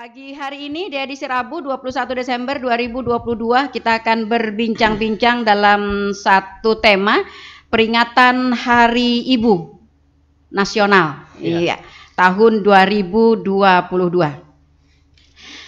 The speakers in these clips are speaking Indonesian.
Pagi hari ini di edisi Rabu 21 Desember 2022 kita akan berbincang-bincang dalam satu tema peringatan Hari Ibu Nasional. Iya. iya. Tahun 2022.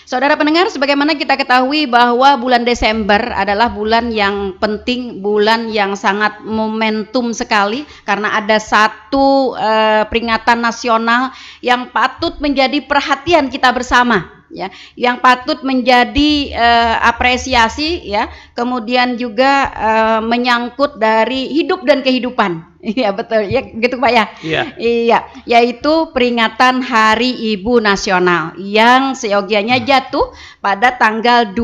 Saudara pendengar, sebagaimana kita ketahui bahwa bulan Desember adalah bulan yang penting, bulan yang sangat momentum sekali karena ada satu eh, peringatan nasional yang patut menjadi perhatian kita bersama ya yang patut menjadi uh, apresiasi ya kemudian juga uh, menyangkut dari hidup dan kehidupan Iya betul, ya gitu Pak ya. Iya. Iya, yaitu peringatan Hari Ibu Nasional yang seyogianya hmm. jatuh pada tanggal 22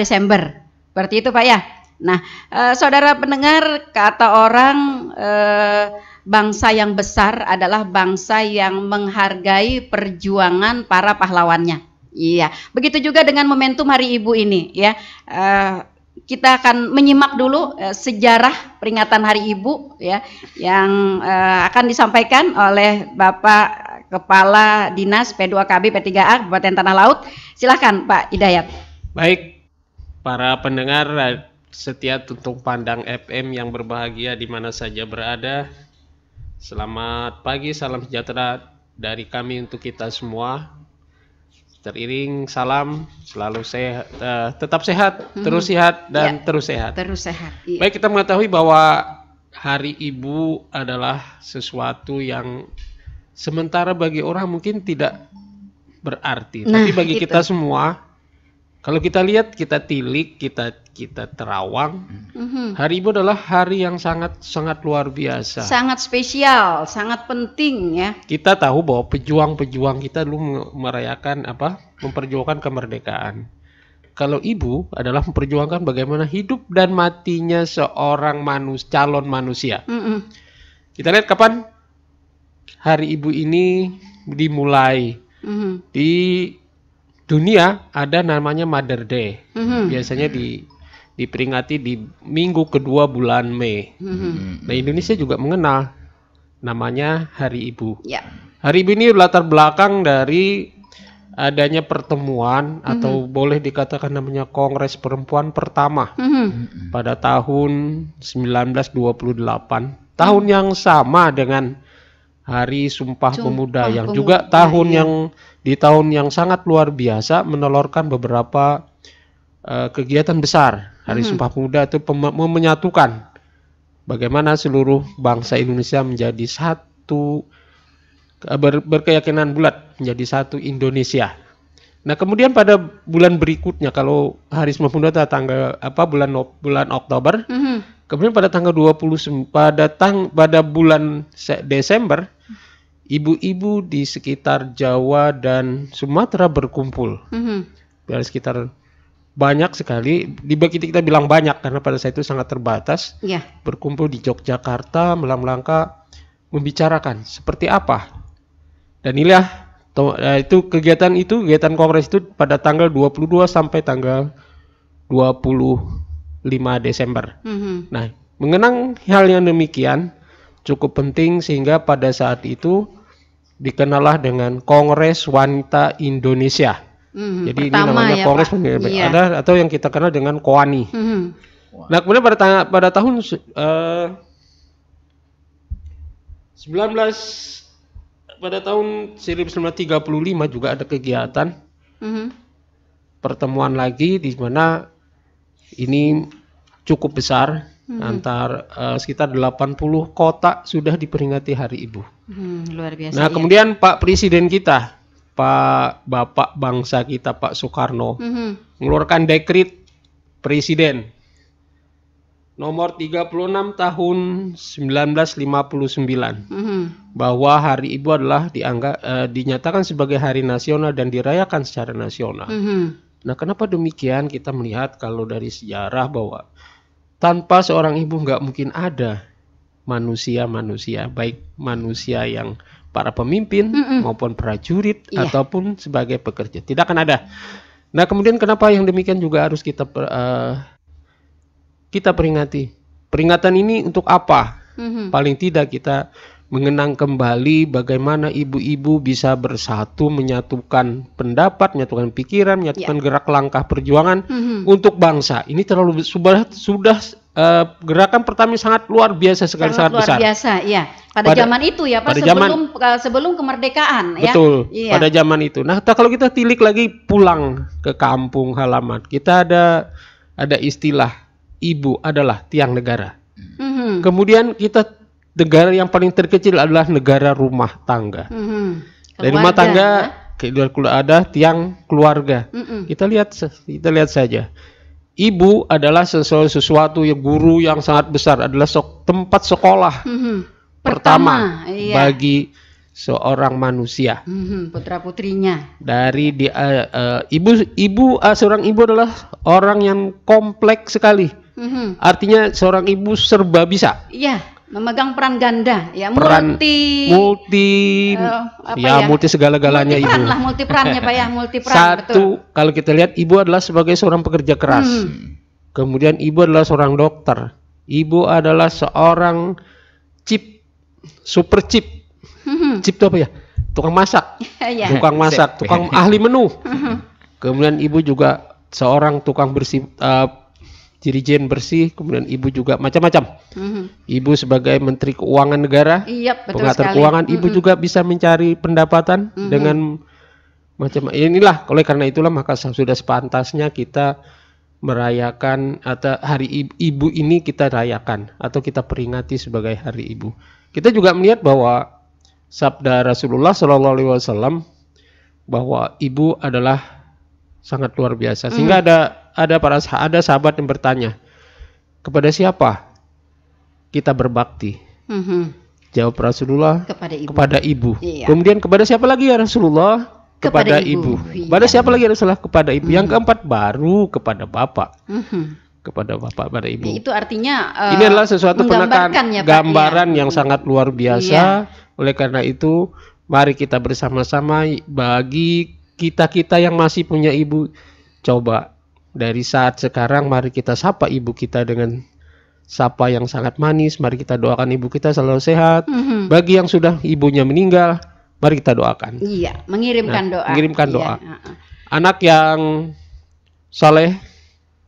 Desember. Berarti itu Pak ya. Nah, eh, saudara pendengar kata orang eh, bangsa yang besar adalah bangsa yang menghargai perjuangan para pahlawannya. Iya, begitu juga dengan momentum Hari Ibu ini ya. Eh, kita akan menyimak dulu uh, sejarah peringatan Hari Ibu ya yang uh, akan disampaikan oleh Bapak Kepala Dinas P2KB P3A Kabupaten Tanah Laut. Silakan, Pak Hidayat. Baik, para pendengar eh, setia Tuntung Pandang FM yang berbahagia di mana saja berada. Selamat pagi, salam sejahtera dari kami untuk kita semua teriring salam selalu sehat uh, tetap sehat hmm. terus sehat dan ya, terus sehat terus sehat iya. baik kita mengetahui bahwa hari ibu adalah sesuatu yang sementara bagi orang mungkin tidak berarti nah, tapi bagi itu. kita semua kalau kita lihat, kita tilik, kita kita terawang. Mm-hmm. Hari ibu adalah hari yang sangat sangat luar biasa. Sangat spesial, sangat penting ya. Kita tahu bahwa pejuang-pejuang kita dulu merayakan apa? Memperjuangkan kemerdekaan. Kalau ibu adalah memperjuangkan bagaimana hidup dan matinya seorang manus calon manusia. Mm-hmm. Kita lihat kapan hari ibu ini dimulai mm-hmm. di dunia ada namanya Mother Day. Mm-hmm. Biasanya di diperingati di minggu kedua bulan Mei. Mm-hmm. Nah, Indonesia juga mengenal namanya Hari Ibu. Yeah. Hari Ibu ini latar belakang dari adanya pertemuan mm-hmm. atau boleh dikatakan namanya Kongres Perempuan pertama mm-hmm. pada tahun 1928. Tahun yang sama dengan Hari Sumpah Sumpah Pemuda yang juga tahun iya. yang di tahun yang sangat luar biasa menelorkan beberapa uh, kegiatan besar Hari hmm. Sumpah Pemuda itu menyatukan bagaimana seluruh bangsa Indonesia menjadi satu eh, ber, berkeyakinan bulat menjadi satu Indonesia. Nah kemudian pada bulan berikutnya kalau Hari Sumpah Pemuda tanggal apa bulan bulan Oktober, mm -hmm. kemudian pada tanggal 20 pada tang pada bulan Desember ibu-ibu di sekitar Jawa dan Sumatera berkumpul. Mm-hmm. Dari ya, sekitar banyak sekali, di bagi kita bilang banyak karena pada saat itu sangat terbatas. Yeah. Berkumpul di Yogyakarta dalam langkah membicarakan seperti apa. Dan inilah eh, itu kegiatan itu kegiatan kongres itu pada tanggal 22 sampai tanggal 25 Desember. Mm-hmm. Nah, mengenang hal yang demikian cukup penting sehingga pada saat itu dikenalah dengan Kongres Wanita Indonesia. Mm, Jadi ini namanya ya, Kongres ada iya. ada atau yang kita kenal dengan KOANI. Mm Nah kemudian pada, pada tahun uh, eh, 19 pada tahun 1935 juga ada kegiatan mm pertemuan lagi di mana ini cukup besar mm -hmm. antar uh, sekitar 80 kota sudah diperingati Hari Ibu. Hmm, luar biasa. Nah, ya. kemudian Pak Presiden kita, Pak Bapak bangsa kita Pak Soekarno, mm-hmm. mengeluarkan dekrit Presiden nomor 36 tahun 1959 mm-hmm. bahwa Hari Ibu adalah dianggap eh, dinyatakan sebagai hari nasional dan dirayakan secara nasional. Mm-hmm. Nah, kenapa demikian? Kita melihat kalau dari sejarah bahwa tanpa seorang ibu nggak mungkin ada manusia-manusia, baik manusia yang para pemimpin mm -mm. maupun prajurit yeah. ataupun sebagai pekerja. Tidak akan ada. Nah, kemudian kenapa yang demikian juga harus kita uh, kita peringati? Peringatan ini untuk apa? Mm -hmm. Paling tidak kita mengenang kembali bagaimana ibu-ibu bisa bersatu menyatukan pendapat, menyatukan pikiran, menyatukan yeah. gerak langkah perjuangan mm -hmm. untuk bangsa. Ini terlalu sudah sudah uh, gerakan pertama sangat luar biasa sekali sangat, sangat luar besar. biasa ya. Pada, pada zaman itu ya pada sebelum zaman, sebelum kemerdekaan ya. Betul. Iya. Pada zaman itu. Nah, kalau kita tilik lagi pulang ke kampung halaman, kita ada ada istilah ibu adalah tiang negara. Mm-hmm. Kemudian kita negara yang paling terkecil adalah negara rumah tangga. Mm-hmm. Dari rumah tangga ya? ada tiang keluarga. mm -mm. Kita lihat kita lihat saja ibu adalah sesuatu, yang guru yang sangat besar adalah sok, tempat sekolah mm-hmm. pertama, pertama iya. bagi seorang manusia mm-hmm. putra putrinya dari di, uh, eh, uh, eh, ibu ibu uh, seorang ibu adalah orang yang kompleks sekali mm-hmm. artinya seorang ibu serba bisa iya memegang peran ganda ya peran multi multi uh, ya, ya multi segala-galanya ibu lah multi perannya pak ya multi peran satu betul. kalau kita lihat ibu adalah sebagai seorang pekerja keras hmm. kemudian ibu adalah seorang dokter ibu adalah seorang chip super chip hmm. chip itu apa ya tukang masak ya. tukang masak tukang ahli menu hmm. kemudian ibu juga seorang tukang bersih uh, dirijen bersih, kemudian ibu juga macam-macam. Mm-hmm. Ibu sebagai menteri keuangan negara, yep, iya, betul pengatur sekali. keuangan, ibu mm-hmm. juga bisa mencari pendapatan mm-hmm. dengan macam ya, inilah. Oleh karena itulah maka sudah sepantasnya kita merayakan atau hari ibu ini kita rayakan atau kita peringati sebagai hari ibu. Kita juga melihat bahwa sabda Rasulullah Shallallahu Alaihi Wasallam bahwa ibu adalah sangat luar biasa sehingga mm. ada ada para ada sahabat yang bertanya kepada siapa kita berbakti? Mm-hmm. Jawab Rasulullah kepada ibu. Kepada ibu. Iya. Kemudian kepada siapa lagi ya Rasulullah? Kepada, kepada ibu. Iya. Kepada iya. siapa lagi ya Rasulullah? Kepada ibu. Mm-hmm. Yang mhm. keempat baru kepada bapak. Mm-hmm. Kepada bapak, kepada ibu. Nah, itu artinya uh, ini adalah sesuatu penekan ya, gambaran ya. yang sangat luar biasa. Iya. Oleh karena itu, mari kita bersama-sama bagi kita kita yang masih punya ibu, coba dari saat sekarang mari kita sapa ibu kita dengan sapa yang sangat manis. Mari kita doakan ibu kita selalu sehat. Mm-hmm. Bagi yang sudah ibunya meninggal, mari kita doakan. Iya, mengirimkan nah, doa. Mengirimkan iya, doa. Iya. Anak yang saleh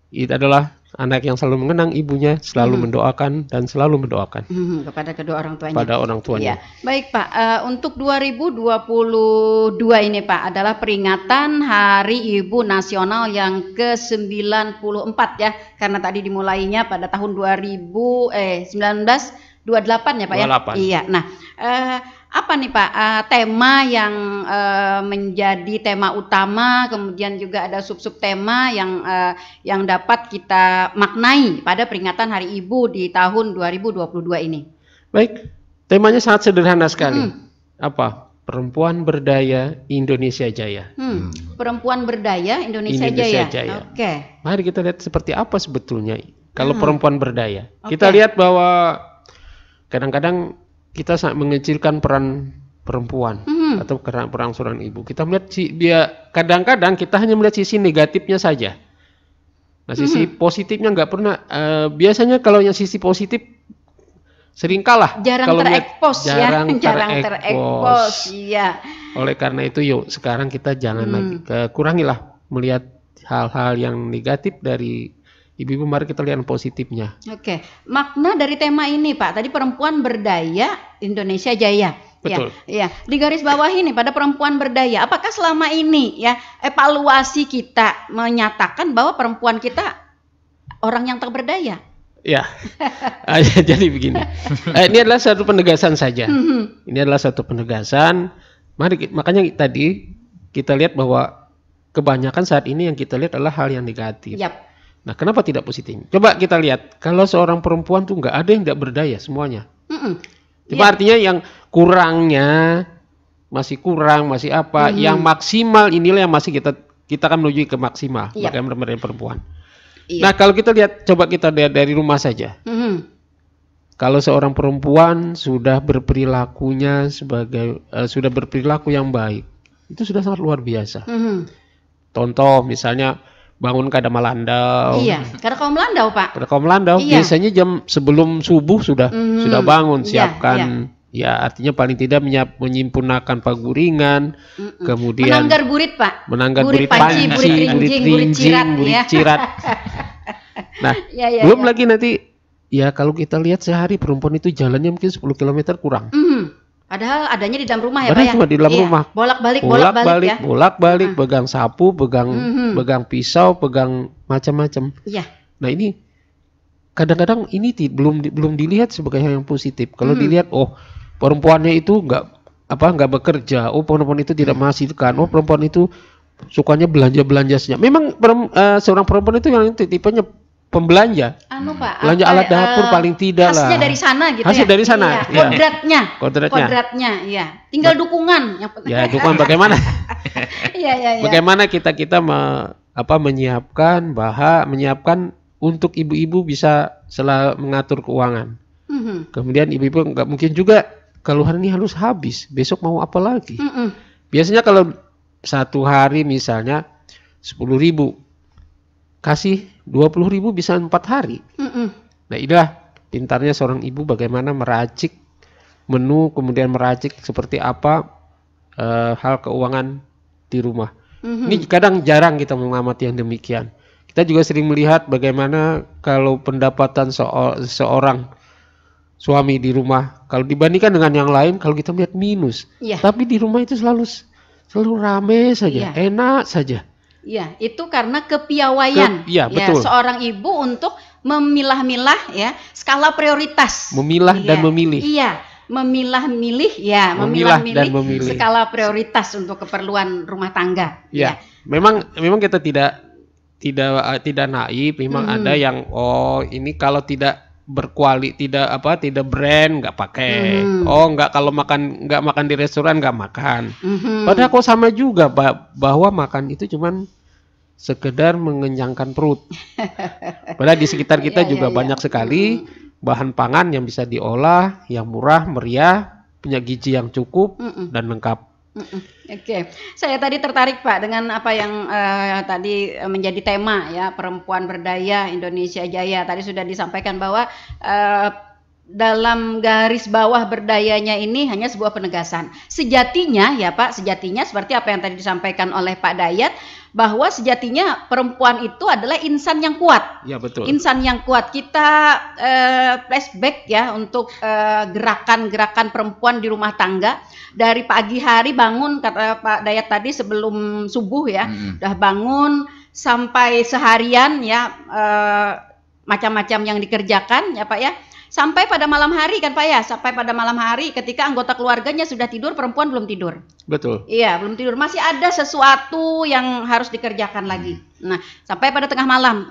itu adalah anak yang selalu mengenang ibunya, selalu hmm. mendoakan dan selalu mendoakan hmm, hmm, hmm kepada kedua orang tuanya. Pada orang tuanya. Ya. Baik Pak, uh, untuk 2022 ini Pak adalah peringatan Hari Ibu Nasional yang ke-94 ya, karena tadi dimulainya pada tahun 2000 eh 19 28 ya Pak 28. ya. Iya. Nah, uh, apa nih Pak uh, tema yang uh, menjadi tema utama kemudian juga ada sub-sub tema yang uh, yang dapat kita maknai pada peringatan Hari Ibu di tahun 2022 ini. Baik, temanya sangat sederhana sekali. Hmm. Apa? Perempuan berdaya Indonesia jaya. Hmm. Perempuan berdaya Indonesia, Indonesia jaya. jaya. Oke. Okay. Mari kita lihat seperti apa sebetulnya kalau hmm. perempuan berdaya. Okay. Kita lihat bahwa kadang-kadang kita sangat mengecilkan peran perempuan hmm. atau peran perangsuran ibu. Kita melihat si, dia kadang-kadang kita hanya melihat sisi negatifnya saja. Nah, sisi hmm. positifnya nggak pernah. Uh, biasanya kalau yang sisi positif sering kalah. Jarang kalau ya. Jarang, jarang terekspos. iya. Oleh karena itu, yuk sekarang kita jangan hmm. lagi mm-hmm. kekurangilah kurangilah melihat hal-hal yang negatif dari Ibu-ibu mari kita lihat yang positifnya. Oke, makna dari tema ini Pak, tadi perempuan berdaya Indonesia jaya. Ya, Betul. Ya, ya. Di garis bawah ini pada perempuan berdaya, apakah selama ini ya evaluasi kita menyatakan bahwa perempuan kita orang yang terberdaya? Ya. Ah, ya, jadi begini. Eh, ini adalah satu penegasan saja. Mhm. Ini adalah satu penegasan. Mari makanya tadi kita lihat bahwa kebanyakan saat ini yang kita lihat adalah hal yang negatif. Yap. Nah, kenapa tidak positif? Coba kita lihat, kalau seorang perempuan tuh nggak ada yang tidak berdaya semuanya. Mm -mm. Coba yeah. artinya yang kurangnya masih kurang, masih apa? Mm. Yang maksimal inilah yang masih kita kita akan menuju ke maksimal yeah. bagaimana pemberdayaan perempuan. Yeah. Nah, kalau kita lihat, coba kita lihat dari rumah saja. Mm -hmm. Kalau seorang perempuan sudah berperilakunya sebagai uh, sudah berperilaku yang baik, itu sudah sangat luar biasa. Mm -hmm. Contoh misalnya bangun kada melandau. Iya, kada kaum melandau, Pak. Kada kau melandau. Iya. Biasanya jam sebelum subuh sudah mm-hmm. sudah bangun, iya, siapkan iya, iya. Ya, artinya paling tidak menyiap, menyimpunakan paguringan, Mm-mm. kemudian menanggar burit, Pak. Menanggar burit, burit panci, panci, burit rinjing, burit rinjing, gurit cirat. ya. cirat. nah, ya, ya, belum ya. lagi nanti ya kalau kita lihat sehari perempuan itu jalannya mungkin 10 km kurang. Mm. Padahal adanya di dalam rumah ya, Padahal Pak ya? di dalam iya. rumah. Bolak-balik, bolak-balik bolak ya. Bolak-balik, ah. pegang sapu, pegang hmm, hmm. pegang pisau, pegang macam-macam. Iya. Nah, ini kadang-kadang ini di, belum di, belum dilihat sebagai hal yang positif. Kalau hmm. dilihat oh, perempuannya itu enggak apa enggak bekerja. Oh, perempuan itu tidak hmm. menghasilkan. Oh, perempuan itu sukanya belanja-belanja saja. Memang perem, uh, seorang perempuan itu yang tipenya pembelanja. Anu Pak, belanja alat ya, dapur uh, paling tidak lah. Hasilnya dari sana gitu Hasil ya. dari sana. Iya, iya. Kodratnya. Kodratnya. Kodratnya, iya. Tinggal dukungan yang penting. Ya, dukungan bagaimana? Iya, iya, iya. Bagaimana kita-kita me, apa menyiapkan bahan, menyiapkan untuk ibu-ibu bisa selalu mengatur keuangan. Mm -hmm. Kemudian ibu-ibu nggak mungkin juga keluhan ini harus habis, besok mau apa lagi? Mm -hmm. Biasanya kalau satu hari misalnya sepuluh ribu, kasih dua puluh ribu bisa empat hari. Mm -mm. Nah itulah pintarnya seorang ibu bagaimana meracik menu kemudian meracik seperti apa uh, hal keuangan di rumah. Mm -hmm. Ini kadang jarang kita mengamati yang demikian. Kita juga sering melihat bagaimana kalau pendapatan seorang suami di rumah kalau dibandingkan dengan yang lain kalau kita melihat minus, yeah. tapi di rumah itu selalu selalu rame saja, yeah. enak saja Iya, itu karena kepiawaian. Ke, ya, ya betul. Ya, seorang ibu untuk memilah-milah ya, skala prioritas. Memilah ya. dan iya, memilih. Iya, memilah-milih ya, memilah-milih dan memilih. skala prioritas untuk keperluan rumah tangga. Iya. Ya. Memang memang kita tidak tidak eh, tidak naif, memang hmm. ada yang oh ini kalau tidak berkuali tidak apa tidak brand nggak pakai mm. oh nggak kalau makan nggak makan di restoran nggak makan mm-hmm. padahal kok sama juga pak bahwa makan itu cuman sekedar mengenyangkan perut. Padahal di sekitar kita iya, juga iya, banyak iya. sekali hmm. bahan pangan yang bisa diolah, yang murah, meriah, punya gizi yang cukup Mm-mm. dan lengkap. Oke, okay. saya tadi tertarik Pak dengan apa yang uh, tadi menjadi tema ya perempuan berdaya Indonesia Jaya. Tadi sudah disampaikan bahwa uh, dalam garis bawah berdayanya ini hanya sebuah penegasan. Sejatinya ya Pak, sejatinya seperti apa yang tadi disampaikan oleh Pak Dayat, bahwa sejatinya perempuan itu adalah insan yang kuat. Ya betul. Insan yang kuat. Kita eh, flashback ya untuk eh, gerakan-gerakan perempuan di rumah tangga dari pagi hari bangun kata Pak Dayat tadi sebelum subuh ya, hmm. udah bangun sampai seharian ya eh, macam-macam yang dikerjakan ya Pak ya sampai pada malam hari kan Pak ya, sampai pada malam hari ketika anggota keluarganya sudah tidur, perempuan belum tidur. Betul. Iya, belum tidur. Masih ada sesuatu yang harus dikerjakan lagi. Nah, sampai pada tengah malam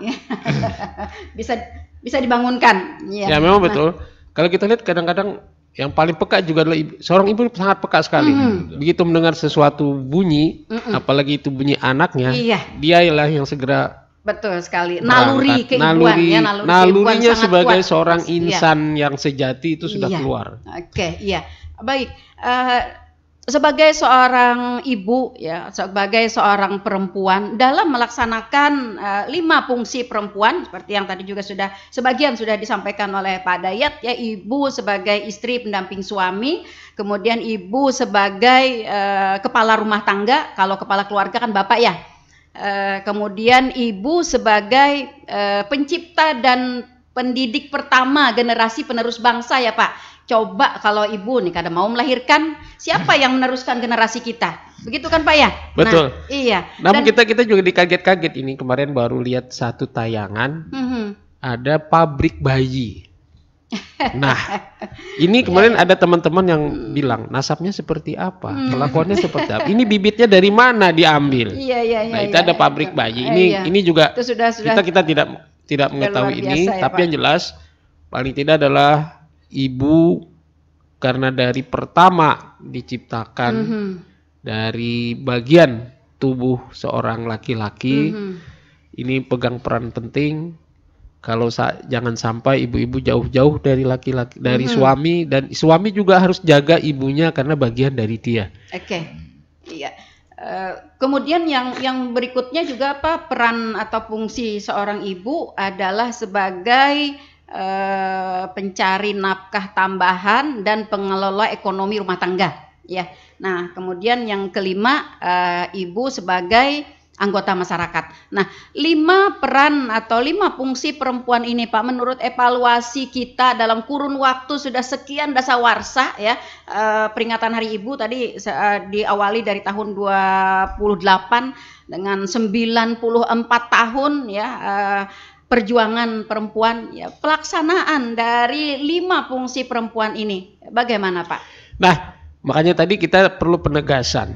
bisa bisa dibangunkan. Iya. Ya, memang nah. betul. Kalau kita lihat kadang-kadang yang paling peka juga adalah seorang ibu sangat peka sekali. Mm. Begitu mendengar sesuatu bunyi, Mm-mm. apalagi itu bunyi anaknya, iya. ialah yang segera Betul sekali. Nah, naluri nah, keibuan, naluri, ya, naluri nalurinya sebagai kuat. seorang iya. insan ya. yang sejati itu sudah ya. keluar. Oke, okay, iya. Baik. Uh, sebagai seorang ibu ya, sebagai seorang perempuan dalam melaksanakan uh, lima fungsi perempuan seperti yang tadi juga sudah sebagian sudah disampaikan oleh Pak Dayat ya, ibu sebagai istri pendamping suami, kemudian ibu sebagai uh, kepala rumah tangga, kalau kepala keluarga kan bapak ya Eh, kemudian ibu sebagai eh, pencipta dan pendidik pertama generasi penerus bangsa ya Pak. Coba kalau ibu nih kada mau melahirkan, siapa yang meneruskan generasi kita? Begitu kan Pak ya? Betul. Nah, iya. Namun Dan, kita kita juga dikaget-kaget ini kemarin baru lihat satu tayangan. Uh mhm. -huh. Ada pabrik bayi. Nah, ini iya. kemarin ada teman-teman yang bilang nasabnya seperti apa, kelakuannya hmm. seperti apa. Ini bibitnya dari mana diambil? Iya iya nah, iya. Nah, itu ada iya, pabrik iya. bayi. Eh, ini ini juga kita kita tidak tidak mengetahui ini, ya, tapi yang jelas paling tidak adalah ibu karena dari pertama diciptakan mhm. dari bagian tubuh seorang laki-laki mhm. ini pegang peran penting kalau sa jangan sampai ibu-ibu jauh-jauh dari laki-laki dari hmm. suami dan suami juga harus jaga ibunya karena bagian dari dia. Oke. Okay. Iya. Uh, kemudian yang yang berikutnya juga apa peran atau fungsi seorang ibu adalah sebagai uh, pencari nafkah tambahan dan pengelola ekonomi rumah tangga, ya. Nah, kemudian yang kelima uh, ibu sebagai anggota masyarakat. Nah, lima peran atau lima fungsi perempuan ini, Pak, menurut evaluasi kita dalam kurun waktu sudah sekian dasar warsa, ya eh, peringatan Hari Ibu tadi eh, diawali dari tahun 28 dengan 94 tahun ya. Eh, perjuangan perempuan ya pelaksanaan dari lima fungsi perempuan ini bagaimana Pak? Nah makanya tadi kita perlu penegasan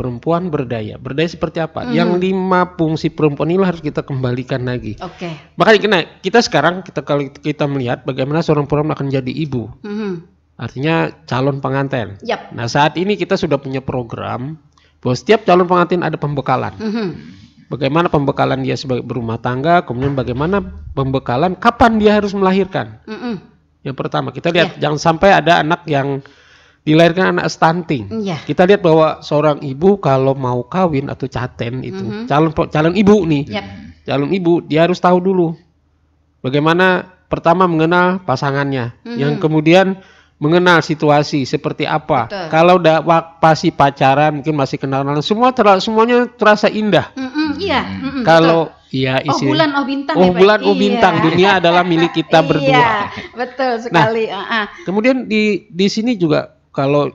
perempuan berdaya. Berdaya seperti apa? Hmm. Yang lima fungsi perempuan ini harus kita kembalikan lagi. Oke. Okay. Makanya kena. kita sekarang kita kalau kita melihat bagaimana seorang perempuan akan jadi ibu. -hmm. Artinya calon pengantin. Yep. Nah, saat ini kita sudah punya program bahwa setiap calon pengantin ada pembekalan. -hmm. Bagaimana pembekalan dia sebagai berumah tangga, kemudian bagaimana pembekalan kapan dia harus melahirkan. -hmm. Yang pertama, kita lihat yeah. jangan sampai ada anak yang dilahirkan anak stunting. Iya. Kita lihat bahwa seorang ibu kalau mau kawin atau caten itu mm -hmm. calon calon ibu nih, yep. calon ibu dia harus tahu dulu bagaimana pertama mengenal pasangannya, mm -hmm. yang kemudian mengenal situasi seperti apa. Betul. Kalau udah pasti pacaran mungkin masih kenalan, semua ter semuanya terasa indah. Mm -hmm, iya. Mm -hmm, kalau Iya, oh, isi. Oh bulan, oh bintang. Oh ya, ya? bulan, oh iya. bintang. Iya. Dunia adalah milik kita iya, berdua. Iya, betul nah, sekali. Nah, uh -huh. kemudian di di sini juga kalau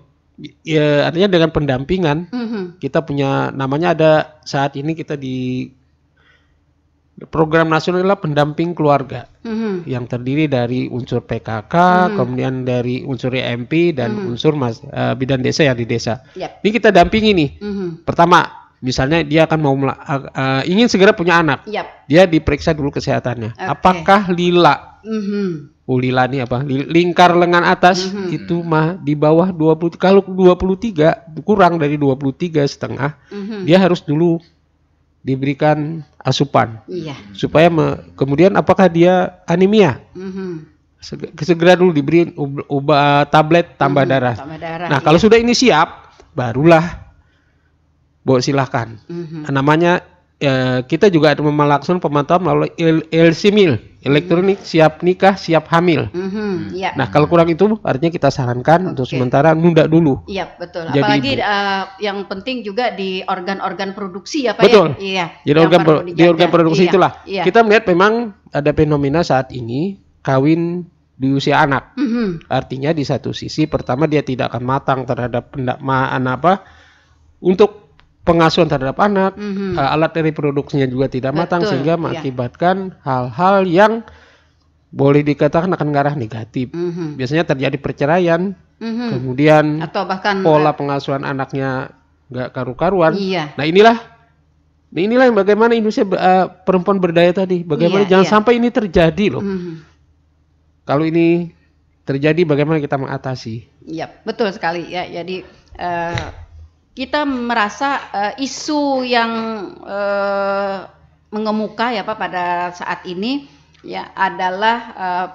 ya artinya dengan pendampingan mm -hmm. kita punya namanya ada saat ini kita di program nasional adalah pendamping keluarga mm -hmm. yang terdiri dari unsur PKK, mm -hmm. kemudian dari unsur EMP dan mm -hmm. unsur mas, uh, bidan desa ya di desa. Yep. Ini kita dampingi nih. Mm -hmm. Pertama, misalnya dia akan mau uh, uh, ingin segera punya anak, yep. dia diperiksa dulu kesehatannya. Okay. Apakah lila? Mm -hmm ulilani apa lingkar lengan atas mm-hmm. itu mah di bawah 20 kalau 23 kurang dari 23 setengah mm-hmm. dia harus dulu diberikan asupan iya. supaya me, kemudian apakah dia anemia mm-hmm. segera dulu diberi obat tablet tambah, mm-hmm. darah. tambah darah nah iya. kalau sudah ini siap barulah bawa silahkan mm-hmm. namanya ya, kita juga ada pemantauan melalui elsimil, elektronik hmm siap nikah siap hamil. Mhm, hmm yeah. Nah kalau kurang itu artinya kita sarankan okay. untuk sementara nunda dulu. Iya betul. Jadi Apalagi uh, yang penting juga di organ-organ produksi ya pak. Ya? Betul. Iya. Jadi organ di organ produksi iya, itulah iya. kita melihat memang ada fenomena saat ini kawin di usia anak. Mm-hmm. Artinya di satu sisi pertama dia tidak akan matang terhadap pendak apa untuk pengasuhan terhadap anak, mm-hmm. alat reproduksinya juga tidak Betul, matang sehingga iya. mengakibatkan hal-hal yang boleh dikatakan akan ngarah negatif. Mm-hmm. Biasanya terjadi perceraian, mm-hmm. kemudian atau bahkan pola pengasuhan anaknya nggak karu-karuan. Iya. Nah inilah, nah, inilah yang bagaimana Indonesia uh, perempuan berdaya tadi. Bagaimana iya, jangan iya. sampai ini terjadi loh. Mm-hmm. Kalau ini terjadi, bagaimana kita mengatasi? Iya, betul sekali ya. Jadi uh, kita merasa uh, isu yang uh, mengemuka ya Pak pada saat ini ya adalah uh,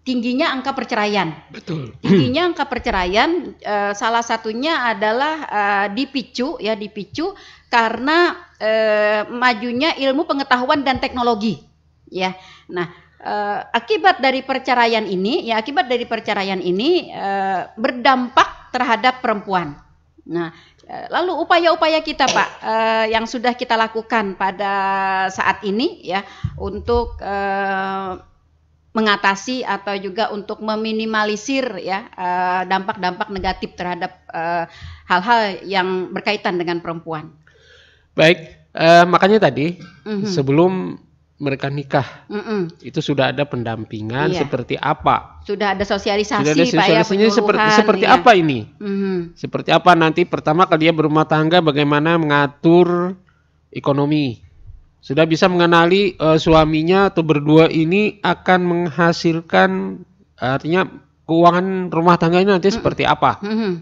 tingginya angka perceraian. Betul. Tingginya angka perceraian uh, salah satunya adalah uh, dipicu ya dipicu karena uh, majunya ilmu pengetahuan dan teknologi ya. Nah, uh, akibat dari perceraian ini ya akibat dari perceraian ini uh, berdampak terhadap perempuan. Nah, Eh, lalu upaya-upaya kita Pak eh, yang sudah kita lakukan pada saat ini ya untuk eh, mengatasi atau juga untuk meminimalisir ya eh, dampak-dampak negatif terhadap eh, hal-hal yang berkaitan dengan perempuan. Baik, makanya tadi mm -hmm. sebelum mereka nikah mm -mm. itu sudah ada pendampingan iya. seperti apa sudah ada sosialisasi sudah ada ya, sosialisasinya ya, seperti seperti iya. apa ini mm -hmm. seperti apa nanti pertama kali dia berumah tangga bagaimana mengatur ekonomi sudah bisa mengenali uh, suaminya atau berdua ini akan menghasilkan artinya keuangan rumah tangganya nanti mm -hmm. seperti apa mm -hmm.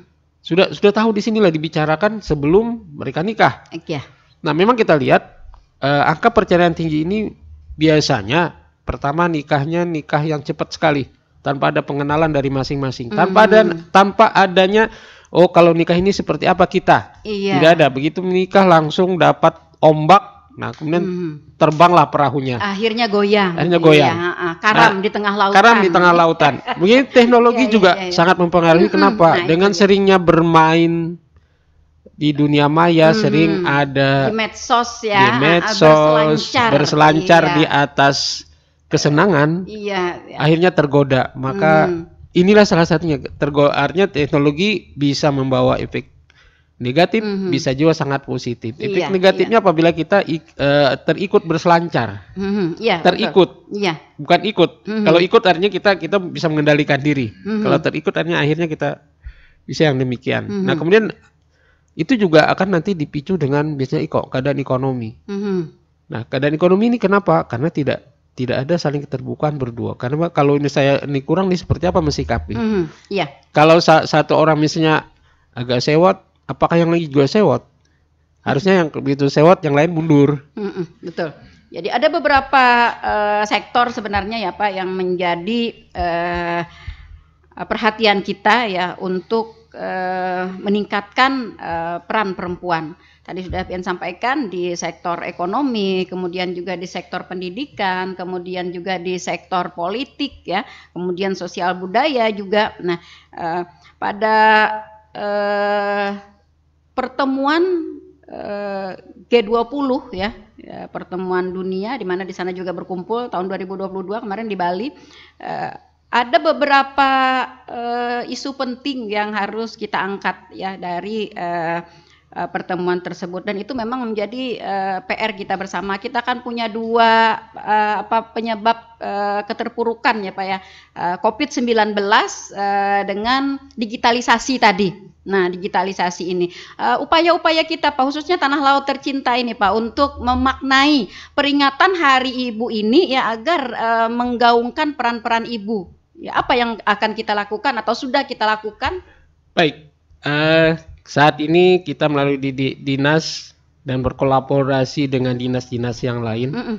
sudah sudah tahu di sinilah dibicarakan sebelum mereka nikah yeah. nah memang kita lihat uh, angka perceraian tinggi ini biasanya pertama nikahnya nikah yang cepat sekali tanpa ada pengenalan dari masing-masing tanpa dan hmm. ada tanpa adanya oh kalau nikah ini seperti apa kita iya. tidak ada begitu menikah langsung dapat ombak nah kemudian hmm. terbanglah perahunya akhirnya goyang akhirnya goyang iya, karam nah, di tengah lautan karam di tengah lautan mungkin teknologi iya, iya, juga iya, iya. sangat mempengaruhi hmm, kenapa nah, dengan seringnya bermain di dunia maya hmm, sering ada di medsos ya, di ah, medsos berselancar, berselancar iya. di atas kesenangan, iya, iya. akhirnya tergoda. Maka hmm. inilah salah satunya tergoda. teknologi bisa membawa efek negatif, mm -hmm. bisa juga sangat positif. Efek iya, iya. negatifnya iya. apabila kita ik, e, terikut berselancar, mm -hmm, yeah, iya, terikut, yeah. bukan ikut. Mm -hmm. Kalau ikut artinya kita kita bisa mengendalikan diri. Mm -hmm. Kalau terikut artinya akhirnya kita bisa yang demikian. Mm -hmm. Nah kemudian itu juga akan nanti dipicu dengan biasanya iko, keadaan ekonomi. Mm -hmm. Nah, keadaan ekonomi ini kenapa? Karena tidak tidak ada saling keterbukaan berdua. Karena kalau ini saya ini kurang nih seperti apa mesti Mm -hmm. yeah. Kalau sa satu orang misalnya agak sewot, apakah yang lagi juga sewot? Harusnya yang begitu sewot, yang lain mundur. Mm -hmm. Betul. Jadi ada beberapa uh, sektor sebenarnya ya Pak yang menjadi uh, perhatian kita ya untuk eh, meningkatkan eh, peran perempuan. Tadi sudah Pian sampaikan di sektor ekonomi, kemudian juga di sektor pendidikan, kemudian juga di sektor politik ya, kemudian sosial budaya juga. Nah, eh, pada eh, pertemuan eh, G20 ya, ya, pertemuan dunia di mana di sana juga berkumpul tahun 2022 kemarin di Bali Eh, ada beberapa uh, isu penting yang harus kita angkat ya dari uh, pertemuan tersebut dan itu memang menjadi uh, PR kita bersama. Kita kan punya dua uh, apa penyebab uh, keterpurukan ya Pak ya. Uh, Covid-19 uh, dengan digitalisasi tadi. Nah, digitalisasi ini. upaya upaya-upaya kita Pak khususnya tanah laut tercinta ini Pak untuk memaknai peringatan Hari Ibu ini ya agar uh, menggaungkan peran-peran ibu ya apa yang akan kita lakukan atau sudah kita lakukan? Baik, uh, saat ini kita melalui di, di, dinas dan berkolaborasi dengan dinas-dinas yang lain. Mm -mm.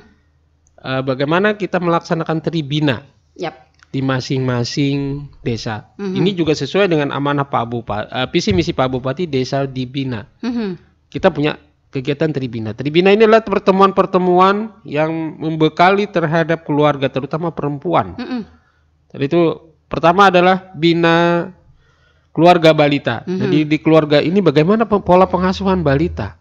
Uh, bagaimana kita melaksanakan tribina yep. di masing-masing desa? Mm -hmm. Ini juga sesuai dengan amanah Pak Bupati, uh, visi misi Pak Bupati desa dibina. Mm -hmm. Kita punya kegiatan tribina. Tribina ini adalah pertemuan-pertemuan yang membekali terhadap keluarga, terutama perempuan. Mm -mm. Tadi itu pertama adalah bina keluarga balita. Mm -hmm. Jadi di keluarga ini bagaimana pola pengasuhan balita?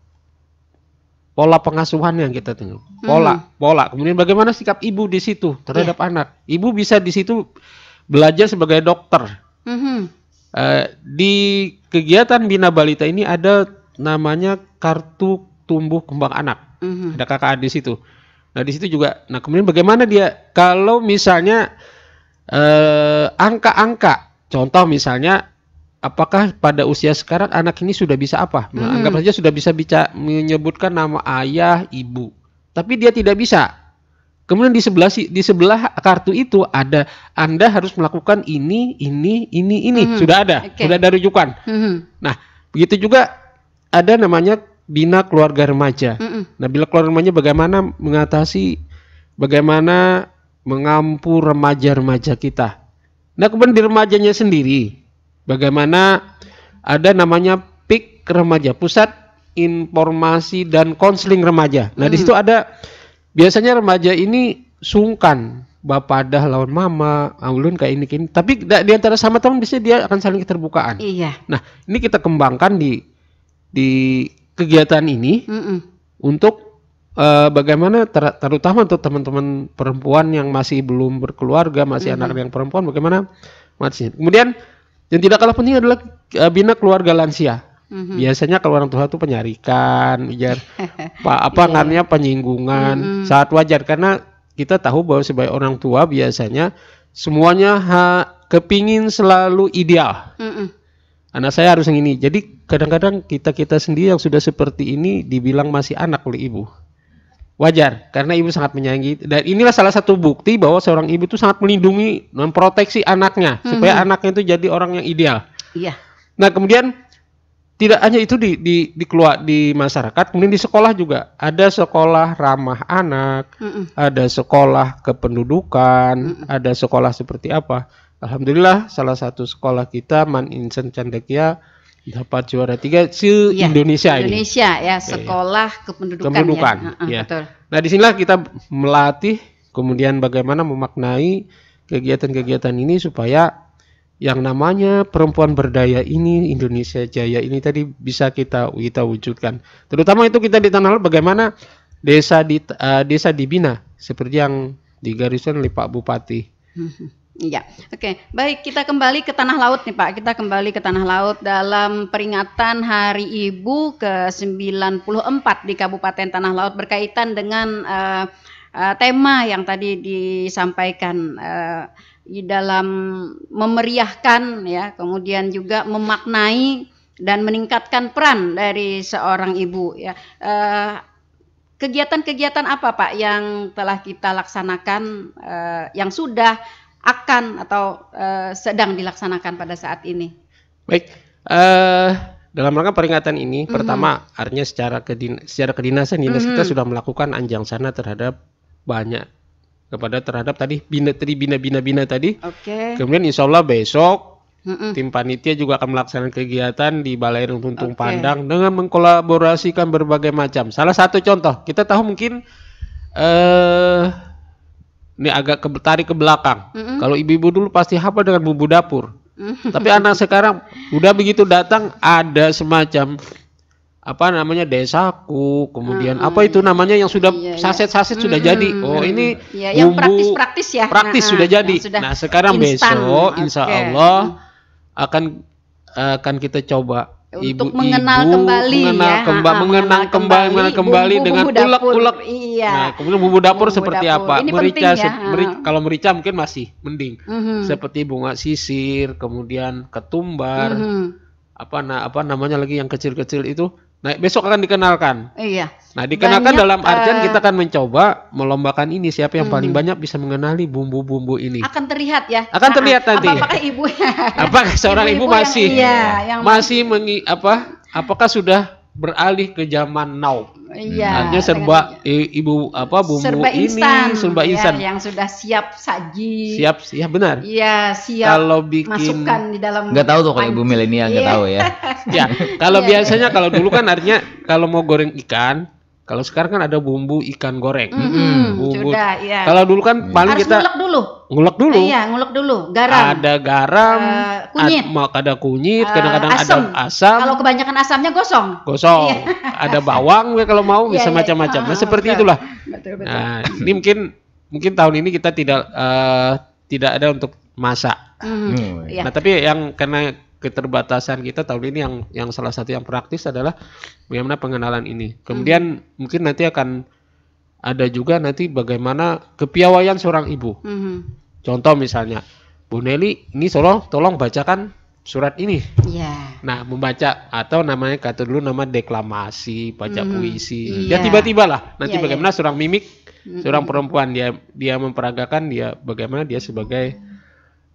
Pola pengasuhan yang kita tunggu. Mhm. Pola, mm -hmm. pola. Kemudian bagaimana sikap ibu di situ terhadap yeah. anak? Ibu bisa di situ belajar sebagai dokter. Mm -hmm. uh, di kegiatan bina balita ini ada namanya kartu tumbuh kembang anak. Mm -hmm. Ada kakak di situ. Nah di situ juga. Nah kemudian bagaimana dia kalau misalnya Eh, angka-angka. Eh, Contoh misalnya apakah pada usia sekarang anak ini sudah bisa apa? Nah, hmm. Anggap saja sudah bisa bisa menyebutkan nama ayah, ibu. Tapi dia tidak bisa. Kemudian di sebelah di sebelah kartu itu ada Anda harus melakukan ini, ini, ini, ini. Hmm. Sudah ada, okay. sudah ada rujukan. Hmm. Nah, begitu juga ada namanya bina keluarga remaja. Hmm. Nah, bila keluarga remaja bagaimana mengatasi bagaimana mengampu remaja-remaja kita. Nah, kemudian di remajanya sendiri, bagaimana ada namanya PIK remaja, pusat informasi dan konseling remaja. Nah, hmm. di situ ada biasanya remaja ini sungkan bapak dah, lawan mama, ulun kayak ini kini. Tapi di antara sama teman biasanya dia akan saling keterbukaan. Iya. Nah, ini kita kembangkan di di kegiatan ini mm -mm. untuk uh, bagaimana ter terutama untuk teman-teman perempuan yang masih belum berkeluarga, masih mm -hmm. anak yang perempuan, bagaimana masih. Kemudian yang tidak kalah penting adalah uh, bina keluarga lansia. Mm-hmm. Biasanya kalau orang tua itu penyarikan, ujar apa, apa iya. yeah. namanya penyinggungan mm-hmm. saat wajar karena kita tahu bahwa sebagai orang tua biasanya semuanya ha, kepingin selalu ideal. Mm-hmm. Anak saya harus yang ini. Jadi kadang-kadang kita kita sendiri yang sudah seperti ini dibilang masih anak oleh ibu. Wajar, karena ibu sangat menyayangi. Dan inilah salah satu bukti bahwa seorang ibu itu sangat melindungi memproteksi anaknya hmm. supaya anaknya itu jadi orang yang ideal. Iya. Nah kemudian tidak hanya itu di di di keluar di masyarakat, kemudian di sekolah juga ada sekolah ramah anak, mm ada sekolah kependudukan, mm ada sekolah seperti apa. Alhamdulillah salah satu sekolah kita Man Insan Candekia dapat juara tiga se ya, Indonesia, Indonesia ya iya, iya. sekolah ya, ya. kependudukan, kependudukan ya. ya. Betul. Nah disinilah kita melatih kemudian bagaimana memaknai kegiatan-kegiatan ini supaya yang namanya perempuan berdaya ini Indonesia Jaya ini tadi bisa kita kita wujudkan terutama itu kita di tanah bagaimana desa di uh, desa dibina seperti yang digariskan oleh Pak Bupati. Hmm, hmm. Iya, oke. Okay. Baik, kita kembali ke tanah laut nih Pak. Kita kembali ke tanah laut dalam peringatan Hari Ibu ke-94 di Kabupaten Tanah Laut berkaitan dengan uh, uh, tema yang tadi disampaikan uh, di dalam memeriahkan ya, kemudian juga memaknai dan meningkatkan peran dari seorang ibu ya. Uh, Kegiatan-kegiatan apa Pak yang telah kita laksanakan, uh, yang sudah akan atau uh, sedang dilaksanakan pada saat ini? Baik, uh, dalam rangka peringatan ini, mm-hmm. pertama artinya secara kedin secara kedinasan dinas mm-hmm. kita mhm. sudah melakukan anjang sana terhadap banyak kepada terhadap tadi bina tadi bina bina bina tadi. Oke. Okay. Kemudian insya Allah besok Mm-mm. Tim panitia juga akan melaksanakan kegiatan di Balai Runtung okay. Pandang dengan mengkolaborasikan berbagai macam. Salah satu contoh, kita tahu mungkin eh uh, ini agak ke, tarik ke belakang. Mm -hmm. Kalau ibu-ibu dulu pasti hafal dengan bumbu dapur. Mm -hmm. Tapi anak sekarang udah begitu datang ada semacam apa namanya desaku, kemudian mm -hmm. apa itu namanya yang sudah saset-saset iya, iya. sudah mm -hmm. jadi. Oh, ini iya, bumbu yang praktis-praktis ya. Praktis nah, sudah jadi. Sudah nah, sekarang instan. besok okay. insya Allah akan akan kita coba untuk ibu, mengenal ibu, kembali ya. mengenal ya, kemba, ha, mengenang kembali, mengenal kembali bumbu, dengan ulek-ulek. Iya. Nah, kemudian bumbu dapur bumbu seperti dapur. apa? Ini merica, ya. kalau merica mungkin masih mending. Mm -hmm. Seperti bunga sisir, kemudian ketumbar. Mm -hmm. Apa nah, apa namanya lagi yang kecil-kecil itu? Nah, besok akan dikenalkan. Iya. Nah, dikenalkan banyak, dalam artian uh, kita eh, akan mencoba melombakan ini siapa yang hmm. paling banyak bisa mengenali bumbu-bumbu ini. Akan terlihat ya. Akan ah, ah. terlihat nanti. Apakah ibu? apakah seorang ibu, ibu, ibu masih yang, iya, yang masih mengi apa? Apakah sudah beralih ke zaman now. Iya. Artinya serba ibu apa bumbu serba ini instan, serba iya, instan ya, yang sudah siap saji. Siap, siap benar. Iya, siap. Kalau bikin masukkan di dalam Enggak tahu tuh kalau ibu milenial enggak yeah. tahu ya. ya, kalau iya, iya. biasanya kalau dulu kan artinya kalau mau goreng ikan kalau sekarang kan ada bumbu ikan goreng. Mm -hmm. bumbu. Sudah, ya. Kalau dulu kan iya. paling Harus kita ngulek dulu. Ngulek dulu. iya, ngulek dulu. Garam. Ada garam. Uh, kunyit. Ad, ada kunyit. Eh, kadang-kadang uh, ada asam. Kalau kebanyakan asamnya gosong. Gosong. Iya. ada bawang, ya kalau mau bisa macam-macam. Iya, iya. Nah ah, seperti betul. itulah. Betul, betul. Nah ini mungkin mungkin tahun ini kita tidak uh, tidak ada untuk masak. Mm-hmm. Hmm. Nah, iya. tapi yang karena keterbatasan kita tahun ini yang yang salah satu yang praktis adalah bagaimana pengenalan ini. Kemudian hmm mungkin nanti akan ada juga nanti bagaimana kepiawaian seorang ibu. hmm Contoh misalnya, Bu Neli, ini tolong tolong bacakan surat ini. Yeah. Nah, membaca atau namanya kata dulu nama deklamasi, baca hmm puisi. Yeah. Ya iya. tiba-tiba lah. Nanti yeah, iya. bagaimana yeah. seorang mimik, hmm. seorang perempuan dia dia memperagakan dia bagaimana dia sebagai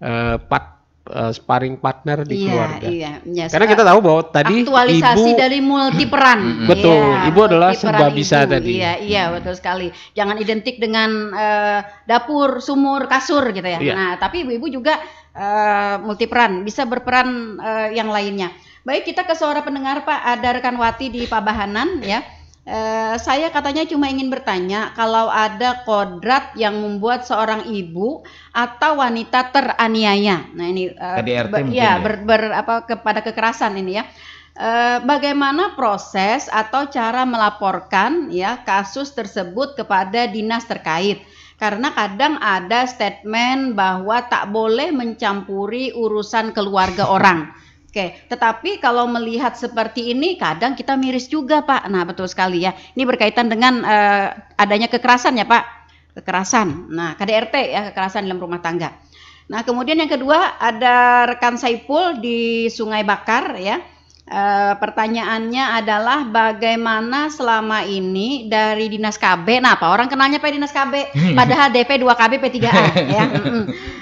uh, part uh, sparring partner di iya, keluarga. Iya, iya. Karena kita tahu bahwa tadi aktualisasi ibu, dari multi peran. Iya, betul, iya, ibu adalah sebab bisa ibu. tadi. Iya, iya betul sekali. Jangan identik dengan uh, dapur, sumur, kasur gitu ya. Iya. Nah, tapi ibu-ibu juga uh, eh, multi peran, bisa berperan uh, yang lainnya. Baik, kita ke suara pendengar Pak, ada rekan Wati di Pabahanan ya. Eh, saya katanya cuma ingin bertanya kalau ada kodrat yang membuat seorang ibu atau wanita teraniaya. Nah ini eh, ber, iya, ya, Ber, ber apa kepada kekerasan ini ya. Eh, bagaimana proses atau cara melaporkan ya kasus tersebut kepada dinas terkait? Karena kadang ada statement bahwa tak boleh mencampuri urusan keluarga orang. Oke, tetapi kalau melihat seperti ini kadang kita miris juga, Pak. Nah, betul sekali ya. Ini berkaitan dengan uh, adanya kekerasan ya, Pak. Kekerasan. Nah, KDRT ya, kekerasan dalam rumah tangga. Nah, kemudian yang kedua ada rekan Saipul di Sungai Bakar ya. Eh, pertanyaannya adalah bagaimana selama ini dari dinas KB, nah apa orang kenalnya Pak dinas KB, hmm. padahal DP 2 KB P 3 A, ya.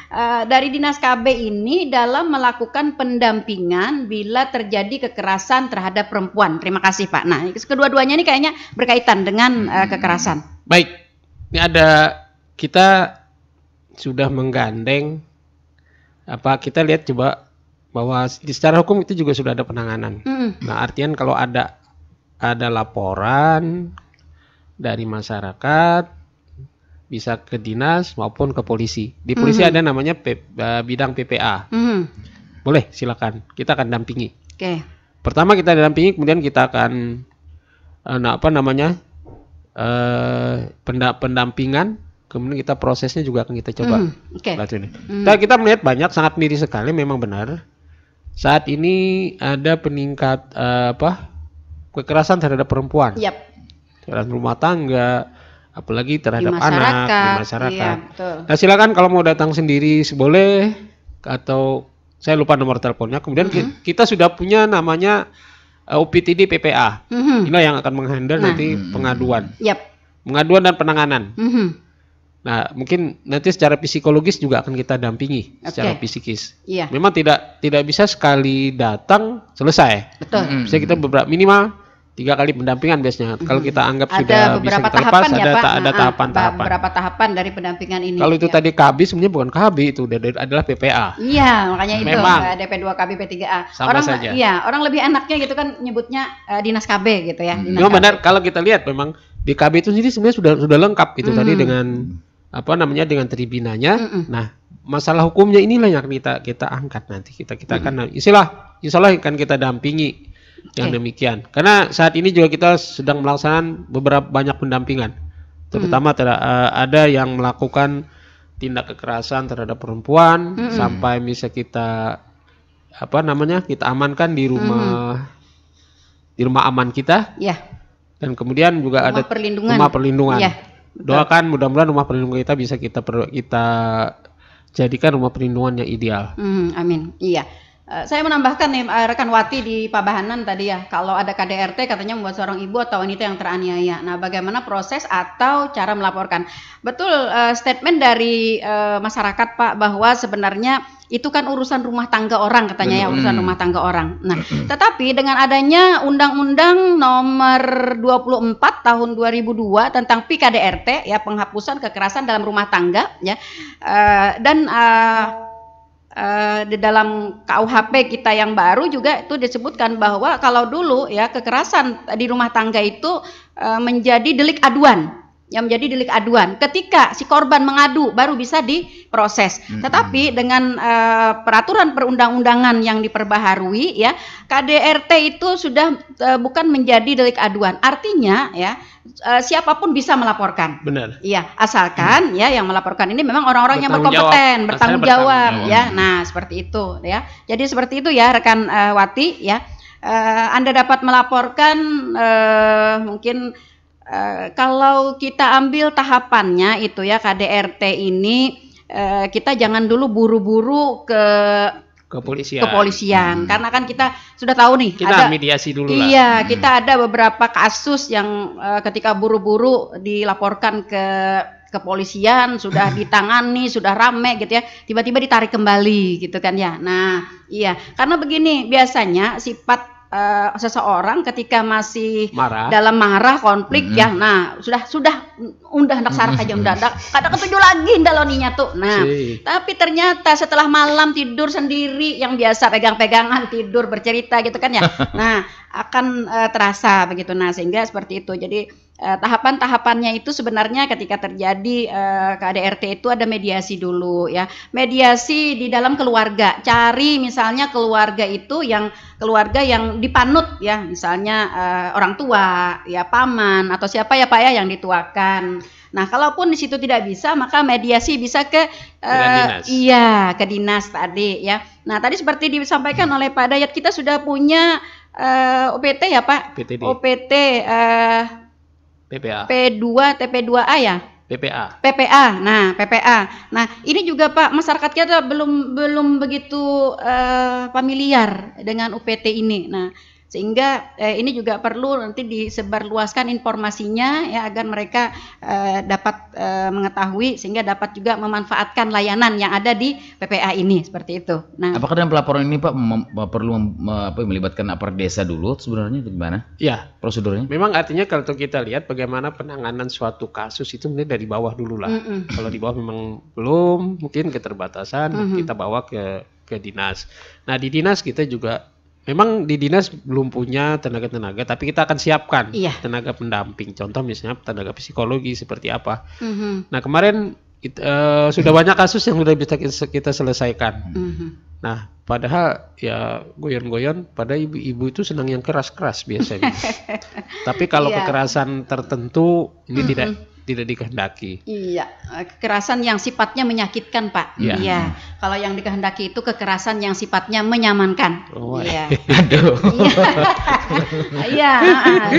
E, dari dinas KB ini dalam melakukan pendampingan bila terjadi kekerasan terhadap perempuan. Terima kasih Pak. Nah kedua-duanya ini kayaknya berkaitan dengan eh, hmm. kekerasan. Baik, ini ada kita sudah menggandeng apa kita lihat coba bahwa secara hukum itu juga sudah ada penanganan. Mm. Nah, artian kalau ada ada laporan dari masyarakat bisa ke dinas maupun ke polisi. Di polisi mm -hmm. ada namanya P, eh, bidang PPA. Mm -hmm. Boleh, silakan. Kita akan dampingi. Oke. Okay. Pertama kita dampingi, kemudian kita akan eh, nah apa namanya? eh pendampingan, kemudian kita prosesnya juga akan kita coba. Mm Oke. Okay. mm kita melihat banyak sangat miris sekali memang benar saat ini ada peningkat uh, apa? kekerasan terhadap perempuan. Yep. terhadap rumah tangga, apalagi terhadap di anak di masyarakat. Iya, Nah, silakan kalau mau datang sendiri boleh atau saya lupa nomor teleponnya. Kemudian mm-hmm. kita sudah punya namanya UPTD eh, PPA. Mm-hmm. Inilah yang akan menghandle nah. nanti mm-hmm. pengaduan. Yep. Pengaduan dan penanganan. Mm-hmm. Nah, mungkin nanti secara psikologis juga akan kita dampingi okay. secara psikis. Iya. Memang tidak tidak bisa sekali datang selesai. Betul. Mm -hmm. Bisa kita beberapa minimal tiga kali pendampingan biasanya. Mm -hmm. Kalau kita anggap ada sudah bisa kita lepas, ya, ada, Pak. ada nah, tahapan-tahapan. Berapa tahapan dari pendampingan ini. Kalau itu ya. tadi KB sebenarnya bukan KB itu adalah PPA. Iya, makanya itu Memang. DP2 KB P3A. Sama orang saja. Iya, orang lebih enaknya gitu kan nyebutnya uh, dinas KB gitu ya. Hmm. Dinas memang benar kalau kita lihat memang di KB itu sendiri sebenarnya sudah sudah lengkap gitu -hmm. tadi dengan apa namanya dengan tribinanya. Mm -mm. Nah, masalah hukumnya inilah yang kita kita angkat nanti kita kita mm -hmm. akan istilah insyaallah akan kita dampingi yang demikian. Karena saat ini juga kita sedang melaksanakan beberapa banyak pendampingan. Terutama mm -hmm. ada yang melakukan tindak kekerasan terhadap perempuan mm -hmm. sampai bisa kita apa namanya? kita amankan di rumah mm -hmm. di rumah aman kita. Yeah. Dan kemudian juga rumah ada perlindungan. rumah perlindungan. Yeah Doakan mudah-mudahan rumah perlindungan kita bisa kita kita jadikan rumah perlindungan yang ideal. Mm, amin. Iya. Eh, saya menambahkan nih eh, rekan Wati di Pabahanan tadi ya, kalau ada KDRT katanya membuat seorang ibu atau wanita yang teraniaya. Nah, bagaimana proses atau cara melaporkan? Betul eh, statement dari masyarakat Pak bahwa sebenarnya itu kan urusan rumah tangga orang katanya ya, urusan hmm. rumah tangga orang. Nah, tetapi dengan adanya Undang-Undang Nomor 24 Tahun 2002 tentang PKDRT ya, penghapusan kekerasan dalam rumah tangga ya, dan eh, di dalam KUHP kita yang baru juga itu disebutkan bahwa kalau dulu ya kekerasan di rumah tangga itu eh, menjadi delik aduan yang menjadi delik aduan. Ketika si korban mengadu baru bisa diproses. Mm -hmm. Tetapi dengan uh, peraturan perundang-undangan yang diperbaharui ya, KDRT itu sudah uh, bukan menjadi delik aduan. Artinya ya uh, siapapun bisa melaporkan. Benar. Iya, asalkan hmm. ya yang melaporkan ini memang orang-orang yang berkompeten, bertanggung jawab, bertanggung ya. jawab ya. Nah, seperti itu ya. Jadi seperti itu ya rekan uh, Wati ya. Uh, Anda dapat melaporkan uh, mungkin Eh, kalau kita ambil tahapannya itu ya KDRT ini eh, kita jangan dulu buru-buru ke kepolisian. Kepolisian. Hmm. Karena kan kita sudah tahu nih kita ada mediasi dulu lah. Iya, hmm. kita ada beberapa kasus yang eh, ketika buru-buru dilaporkan ke kepolisian sudah ditangani, sudah rame gitu ya. Tiba-tiba ditarik kembali gitu kan ya. Nah, iya. Karena begini, biasanya sifat uh, seseorang ketika masih marah. dalam marah konflik mm -hmm. ya nah sudah sudah udah hendak sarah aja undah kadang ketujuh lagi daloninya tuh nah si. tapi ternyata setelah malam tidur sendiri yang biasa pegang-pegangan tidur bercerita gitu kan ya nah akan uh, terasa begitu nah sehingga seperti itu jadi eh, tahapan-tahapannya itu sebenarnya ketika terjadi eh, KDRT itu ada mediasi dulu ya. Mediasi di dalam keluarga. Cari misalnya keluarga itu yang keluarga yang dipanut ya, misalnya eh, orang tua, ya paman atau siapa ya Pak ya yang dituakan. Nah, kalaupun di situ tidak bisa, maka mediasi bisa ke uh, iya, ke dinas tadi ya. Nah, tadi seperti disampaikan oleh Pak Dayat kita sudah punya uh, eh, OPT ya, Pak? OPTD. OPT uh, eh, PPA. P2 TP2A ya? PPA. PPA. Nah, PPA. Nah, ini juga Pak, masyarakat kita belum belum begitu uh, familiar dengan UPT ini. Nah, sehingga eh, ini juga perlu nanti disebarluaskan informasinya ya agar mereka eh, dapat eh, mengetahui sehingga dapat juga memanfaatkan layanan yang ada di PPA ini seperti itu. Nah, apakah dalam pelaporan ini Pak mem perlu mem apa, melibatkan aparat desa dulu sebenarnya itu gimana? Ya, prosedurnya. Memang artinya kalau kita lihat bagaimana penanganan suatu kasus itu mungkin dari bawah dulu lah. Mm -mm. Kalau di bawah memang belum, mungkin keterbatasan mm -hmm. kita bawa ke ke dinas. Nah di dinas kita juga Memang di dinas belum punya tenaga-tenaga, tapi kita akan siapkan iya. tenaga pendamping. Contoh misalnya tenaga psikologi seperti apa. Mm -hmm. Nah kemarin it, uh, sudah banyak kasus yang sudah bisa kita selesaikan. Mm -hmm. Nah padahal ya goyon-goyon, pada ibu-ibu itu senang yang keras-keras biasanya. tapi kalau yeah. kekerasan tertentu ini mm -hmm. tidak mhm tidak dikehendaki. Iya, eh, kekerasan yang sifatnya menyakitkan, Pak. Iya. iya. Kalau yang dikehendaki itu kekerasan yang sifatnya menyamankan. Oh, iya. Aduh. iya.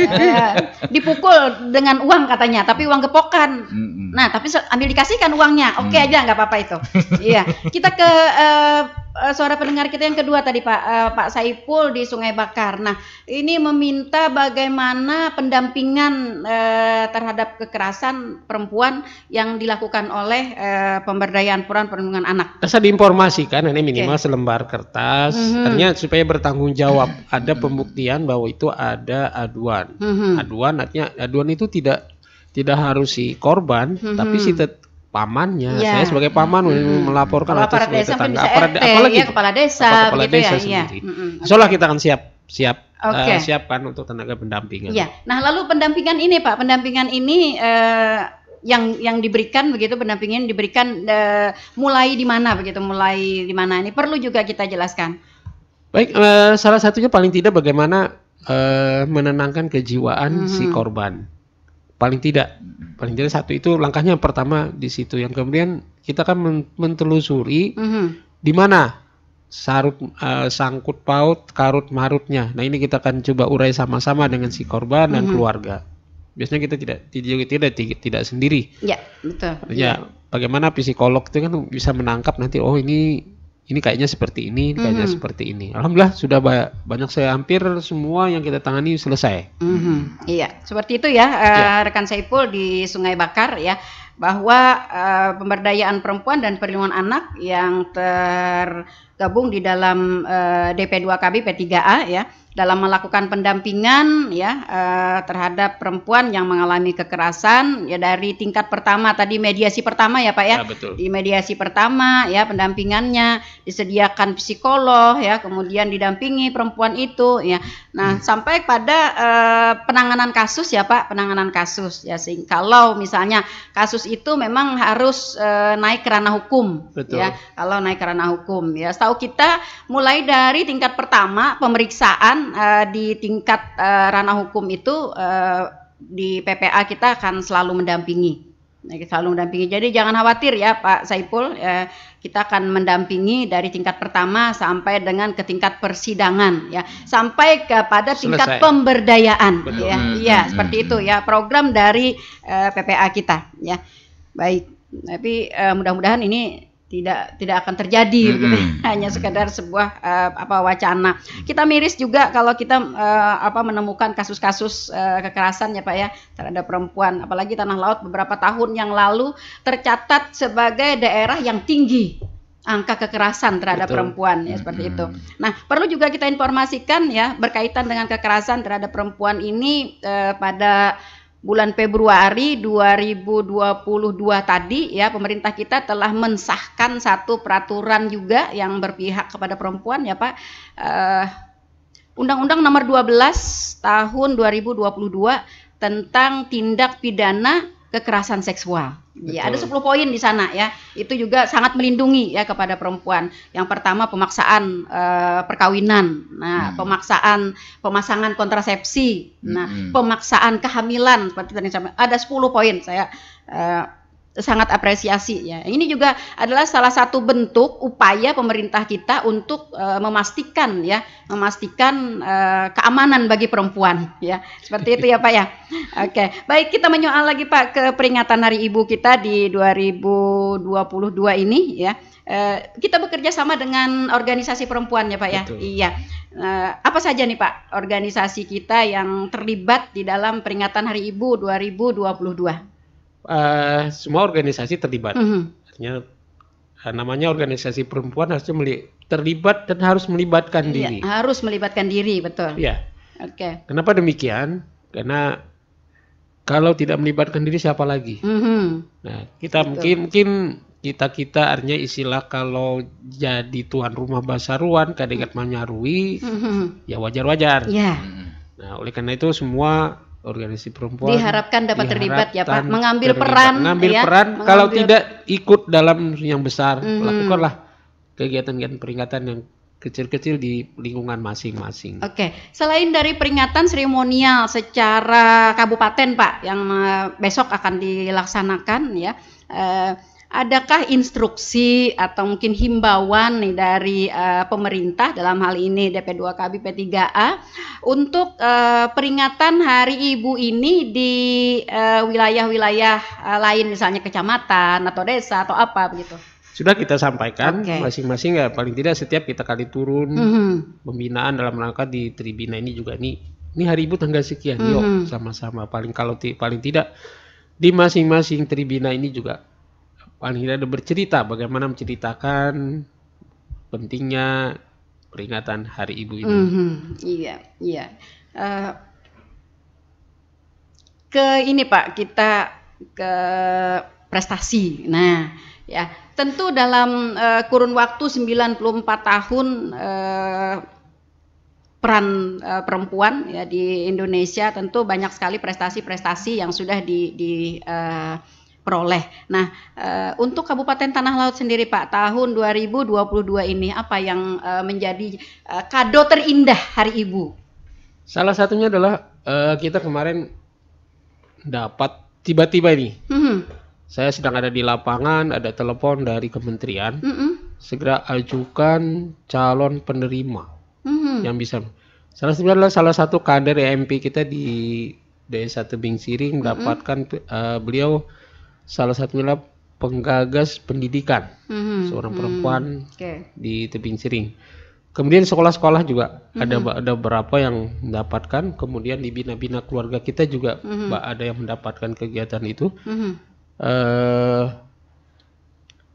iya dipukul dengan uang katanya, tapi uang gepokan. Mm -mm. Nah, tapi ambil dikasihkan uangnya. Oke okay mm. aja nggak apa-apa itu. iya. Kita ke uh, Eh, suara pendengar kita yang kedua tadi Pak uh, Pak Saipul di Sungai Bakar. Nah, ini meminta bagaimana pendampingan uh, terhadap kekerasan perempuan yang dilakukan oleh uh, pemberdayaan peran perlindungan anak. Bisa diinformasikan ini minimal okay. selembar kertas, mm -hmm. artinya supaya bertanggung jawab. Ada pembuktian bahwa itu ada aduan. Mm -hmm. Aduan artinya aduan itu tidak tidak harus si korban, mm -hmm. tapi si tet pamannya. Ya. Saya sebagai paman hmm. melaporkan atau sebagai desa tetangga, bisa aparat RT, apalagi ya, kepala desa, kepala desa ya. sendiri. Ya. hmm Okay. Hmm, hmm. kita akan siap siap eh, okay. uh, siapkan untuk tenaga pendampingan. Ya. Nah, lalu pendampingan ini Pak, pendampingan ini uh, yang yang diberikan begitu pendampingan diberikan uh, mulai di mana begitu, mulai di mana ini perlu juga kita jelaskan. Baik, uh, salah satunya paling tidak bagaimana uh, menenangkan kejiwaan hmm si korban paling tidak paling tidak satu itu langkahnya yang pertama di situ yang kemudian kita kan mentelusuri mm -hmm. di mana sarut uh, sangkut paut karut marutnya nah ini kita akan coba urai sama-sama dengan si korban dan mm -hmm. keluarga biasanya kita tidak tidak tidak tidak, tidak sendiri ya betul ya, ya bagaimana psikolog itu kan bisa menangkap nanti oh ini ini kayaknya seperti ini, ini kayaknya mm -hmm. seperti ini. Alhamdulillah sudah ba banyak saya hampir semua yang kita tangani selesai. Mm -hmm. Iya, seperti itu ya, uh, rekan Saiful di Sungai Bakar ya bahwa uh, pemberdayaan perempuan dan perlindungan anak yang tergabung di dalam uh, eh, DP2KB P3A ya dalam melakukan pendampingan ya eh, terhadap perempuan yang mengalami kekerasan ya dari tingkat pertama tadi mediasi pertama ya Pak ya. ya betul. Di mediasi pertama ya pendampingannya disediakan psikolog ya kemudian didampingi perempuan itu ya. Nah, hmm. sampai pada eh, penanganan kasus ya Pak, penanganan kasus ya sehingga kalau misalnya kasus itu memang harus eh, naik kerana hukum betul. ya. Kalau naik kerana hukum ya. tahu kita mulai dari tingkat pertama pemeriksaan uh, di tingkat uh, ranah hukum itu uh, di PPA kita akan selalu mendampingi nah, selalu mendampingi. Jadi jangan khawatir ya Pak Saipul, uh, kita akan mendampingi dari tingkat pertama sampai dengan ke tingkat persidangan ya, sampai kepada tingkat Selesai. pemberdayaan Betul. ya. Hmm, iya, hmm, seperti hmm, itu hmm. ya program dari uh, PPA kita ya. Baik. Tapi uh, mudah-mudahan ini tidak tidak akan terjadi mm -hmm. gitu. hanya sekedar sebuah uh, apa wacana kita miris juga kalau kita uh, apa menemukan kasus-kasus uh, kekerasan ya pak ya terhadap perempuan apalagi tanah laut beberapa tahun yang lalu tercatat sebagai daerah yang tinggi angka kekerasan terhadap Betul. perempuan ya seperti mm -hmm. itu. Nah perlu juga kita informasikan ya berkaitan dengan kekerasan terhadap perempuan ini uh, pada bulan Februari 2022 tadi ya pemerintah kita telah mensahkan satu peraturan juga yang berpihak kepada perempuan ya Pak undang eh, Undang-Undang Nomor 12 Tahun 2022 tentang tindak pidana kekerasan seksual. Betul. Ya, ada 10 poin di sana ya. Itu juga sangat melindungi ya kepada perempuan. Yang pertama pemaksaan uh, perkawinan. Nah, hmm. pemaksaan pemasangan kontrasepsi. Nah, hmm. pemaksaan kehamilan seperti tadi ada 10 poin saya uh, sangat apresiasi ya. Ini juga adalah salah satu bentuk upaya pemerintah kita untuk uh, memastikan ya, memastikan uh, keamanan bagi perempuan ya. Seperti itu ya Pak ya. Oke, okay. baik kita menyoal lagi Pak ke peringatan Hari Ibu kita di 2022 ini ya. Eh, kita bekerja sama dengan organisasi perempuan ya Pak ya. Betul. Iya. apa saja nih Pak organisasi kita yang terlibat di dalam peringatan Hari Ibu 2022? Eh, semua organisasi terlibat. Mm -hmm. Artinya uh, namanya organisasi perempuan harus terlibat dan harus melibatkan iya, diri. Harus melibatkan diri, betul. Ya. Oke. Okay. Kenapa demikian? Karena kalau tidak melibatkan diri siapa lagi? Mm -hmm. Nah, kita Betul. Gitu. mungkin mungkin kita kita artinya istilah kalau jadi tuan rumah basaruan kadang-kadang mm -hmm. ya wajar wajar. Iya. Yeah. Nah, oleh karena itu semua organisasi perempuan diharapkan dapat diharapkan terlibat ya Pak mengambil peran mengambil ya, peran mengambil... kalau tidak ikut dalam yang besar mm-hmm. lakukanlah kegiatan-kegiatan peringatan yang kecil-kecil di lingkungan masing-masing. Oke, selain dari peringatan seremonial secara kabupaten Pak yang eh, besok akan dilaksanakan ya eh, adakah instruksi atau mungkin himbauan nih dari uh, pemerintah dalam hal ini DP2KB P3A untuk uh, peringatan Hari Ibu ini di eh, wilayah-wilayah uh, uh, lain misalnya kecamatan atau desa atau apa begitu? Sudah kita sampaikan masing-masing okay. ya paling tidak setiap kita kali turun mm -hmm. pembinaan dalam rangka di Tribina ini juga nih ini hari ibu tanggal sekian mm -hmm. yuk mhm. sama-sama paling kalau paling tidak di masing-masing tribina ini juga paling tidak ada bercerita bagaimana menceritakan pentingnya peringatan Hari Ibu ini. Mm -hmm. Iya, iya. Uh, ke ini Pak, kita ke prestasi. Nah, ya tentu dalam uh, kurun waktu 94 tahun uh, peran uh, perempuan ya di Indonesia tentu banyak sekali prestasi-prestasi yang sudah di, di uh, peroleh. Nah, eh, untuk Kabupaten Tanah Laut sendiri Pak, tahun 2022 ini apa yang eh, menjadi eh, kado terindah Hari Ibu? Salah satunya adalah kita kemarin dapat tiba-tiba ini. Mm-hmm. Saya sedang ada di lapangan, ada telepon dari kementerian. Mm-hmm. Segera ajukan calon penerima mm-hmm. yang bisa. Salah satunya adalah salah satu kader EMP kita di Desa Tebing Siring mendapatkan mm-hmm. uh, beliau salah satunya penggagas pendidikan mm-hmm. seorang perempuan mm-hmm. okay. di tebing siring. Kemudian sekolah-sekolah juga mm-hmm. ada ada berapa yang mendapatkan. Kemudian di bina-bina keluarga kita juga mm-hmm. ada yang mendapatkan kegiatan itu. Mm-hmm. Uh,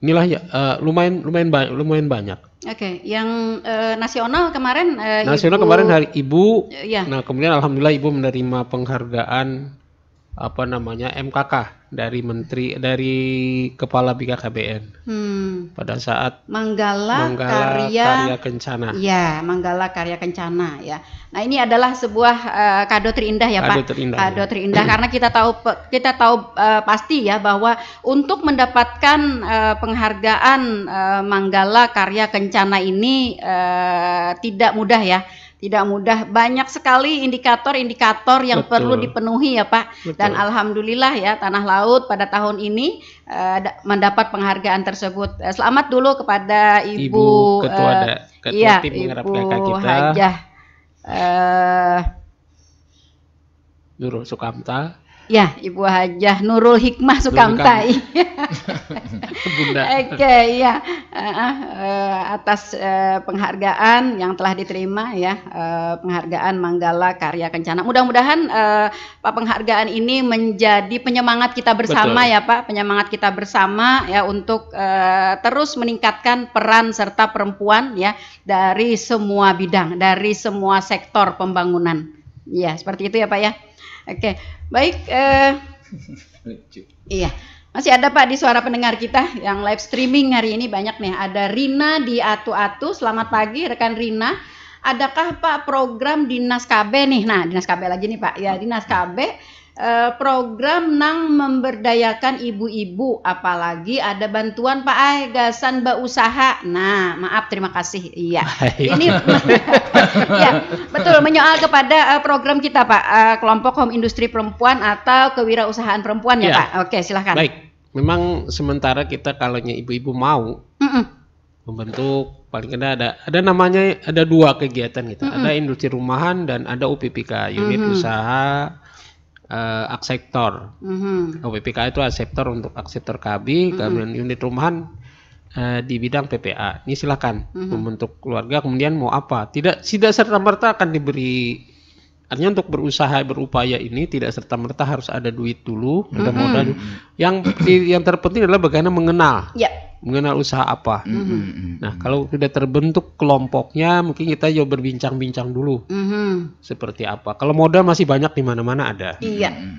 inilah ya uh, lumayan lumayan ba lumayan banyak. Oke, okay. yang uh, nasional kemarin. Uh, nasional ibu, kemarin hari ibu. Uh, ya. Nah kemudian alhamdulillah ibu menerima penghargaan apa namanya MKK dari menteri dari kepala BKKBN. Hmm. Pada saat Manggala, Manggala Karya, Karya Kencana. Ya, Manggala Karya Kencana ya. Nah, ini adalah sebuah uh, kado terindah ya, kado Pak. Terindah, kado ya. terindah karena kita tahu kita tahu uh, pasti ya bahwa untuk mendapatkan uh, penghargaan uh, Manggala Karya Kencana ini uh, tidak mudah ya tidak mudah. Banyak sekali indikator-indikator yang Betul. perlu dipenuhi ya Pak. Betul. Dan alhamdulillah ya Tanah Laut pada tahun ini uh, mendapat penghargaan tersebut. Uh, selamat dulu kepada Ibu, Ibu Ketua, uh, Ketua ya, Tim Ibu kita. Hajah. Uh, Nurul Sukamta Ya, Ibu Hajah Nurul Hikmah Sukamta. Bunda. Oke, okay, ya. Uh, uh, eh, atas uh, penghargaan yang telah diterima ya, uh, penghargaan Manggala Karya Kencana. Mudah-mudahan uh, Pak penghargaan ini menjadi penyemangat kita bersama Betul. ya, Pak, penyemangat kita bersama ya untuk uh, terus meningkatkan peran serta perempuan ya dari semua bidang, dari semua sektor pembangunan. Ya, seperti itu ya, Pak ya. Oke, baik. Eh, iya, masih ada Pak di suara pendengar kita yang live streaming hari ini banyak nih. Ada Rina di Atu Atu. Selamat pagi rekan Rina. Adakah Pak program dinas KB nih? Nah, dinas KB lagi nih Pak. Ya, dinas KB Eh, program nang memberdayakan ibu-ibu apalagi ada bantuan Pak Ai gasan ba usaha. Nah, maaf terima kasih. Iya. Ini ya, betul menyoal kepada uh, program kita Pak uh, kelompok home industri perempuan atau kewirausahaan perempuan ya, ya. Pak. Oke, silahkan. Baik. Memang sementara kita kalau ibu-ibu mau mm -mm. membentuk paling tidak ada ada namanya ada dua kegiatan kita gitu. Mm -mm. Ada industri rumahan dan ada UPPK, unit mm -hmm. usaha uh, akseptor. Mm-hmm. OPPK oh, itu akseptor untuk akseptor KB, mm-hmm. kemudian unit rumahan uh, di bidang PPA. Ini silakan mm-hmm. membentuk keluarga kemudian mau apa? Tidak tidak serta merta akan diberi Artinya untuk berusaha berupaya ini tidak serta merta harus ada duit dulu, ada mm -hmm. modal. Yang yang terpenting adalah bagaimana mengenal. Ya. Mengenal usaha apa. -hmm. Nah, kalau sudah terbentuk kelompoknya, mungkin kita jauh berbincang-bincang dulu. -hmm. Seperti apa? Kalau modal masih banyak di mana-mana ada. Iya. -hmm.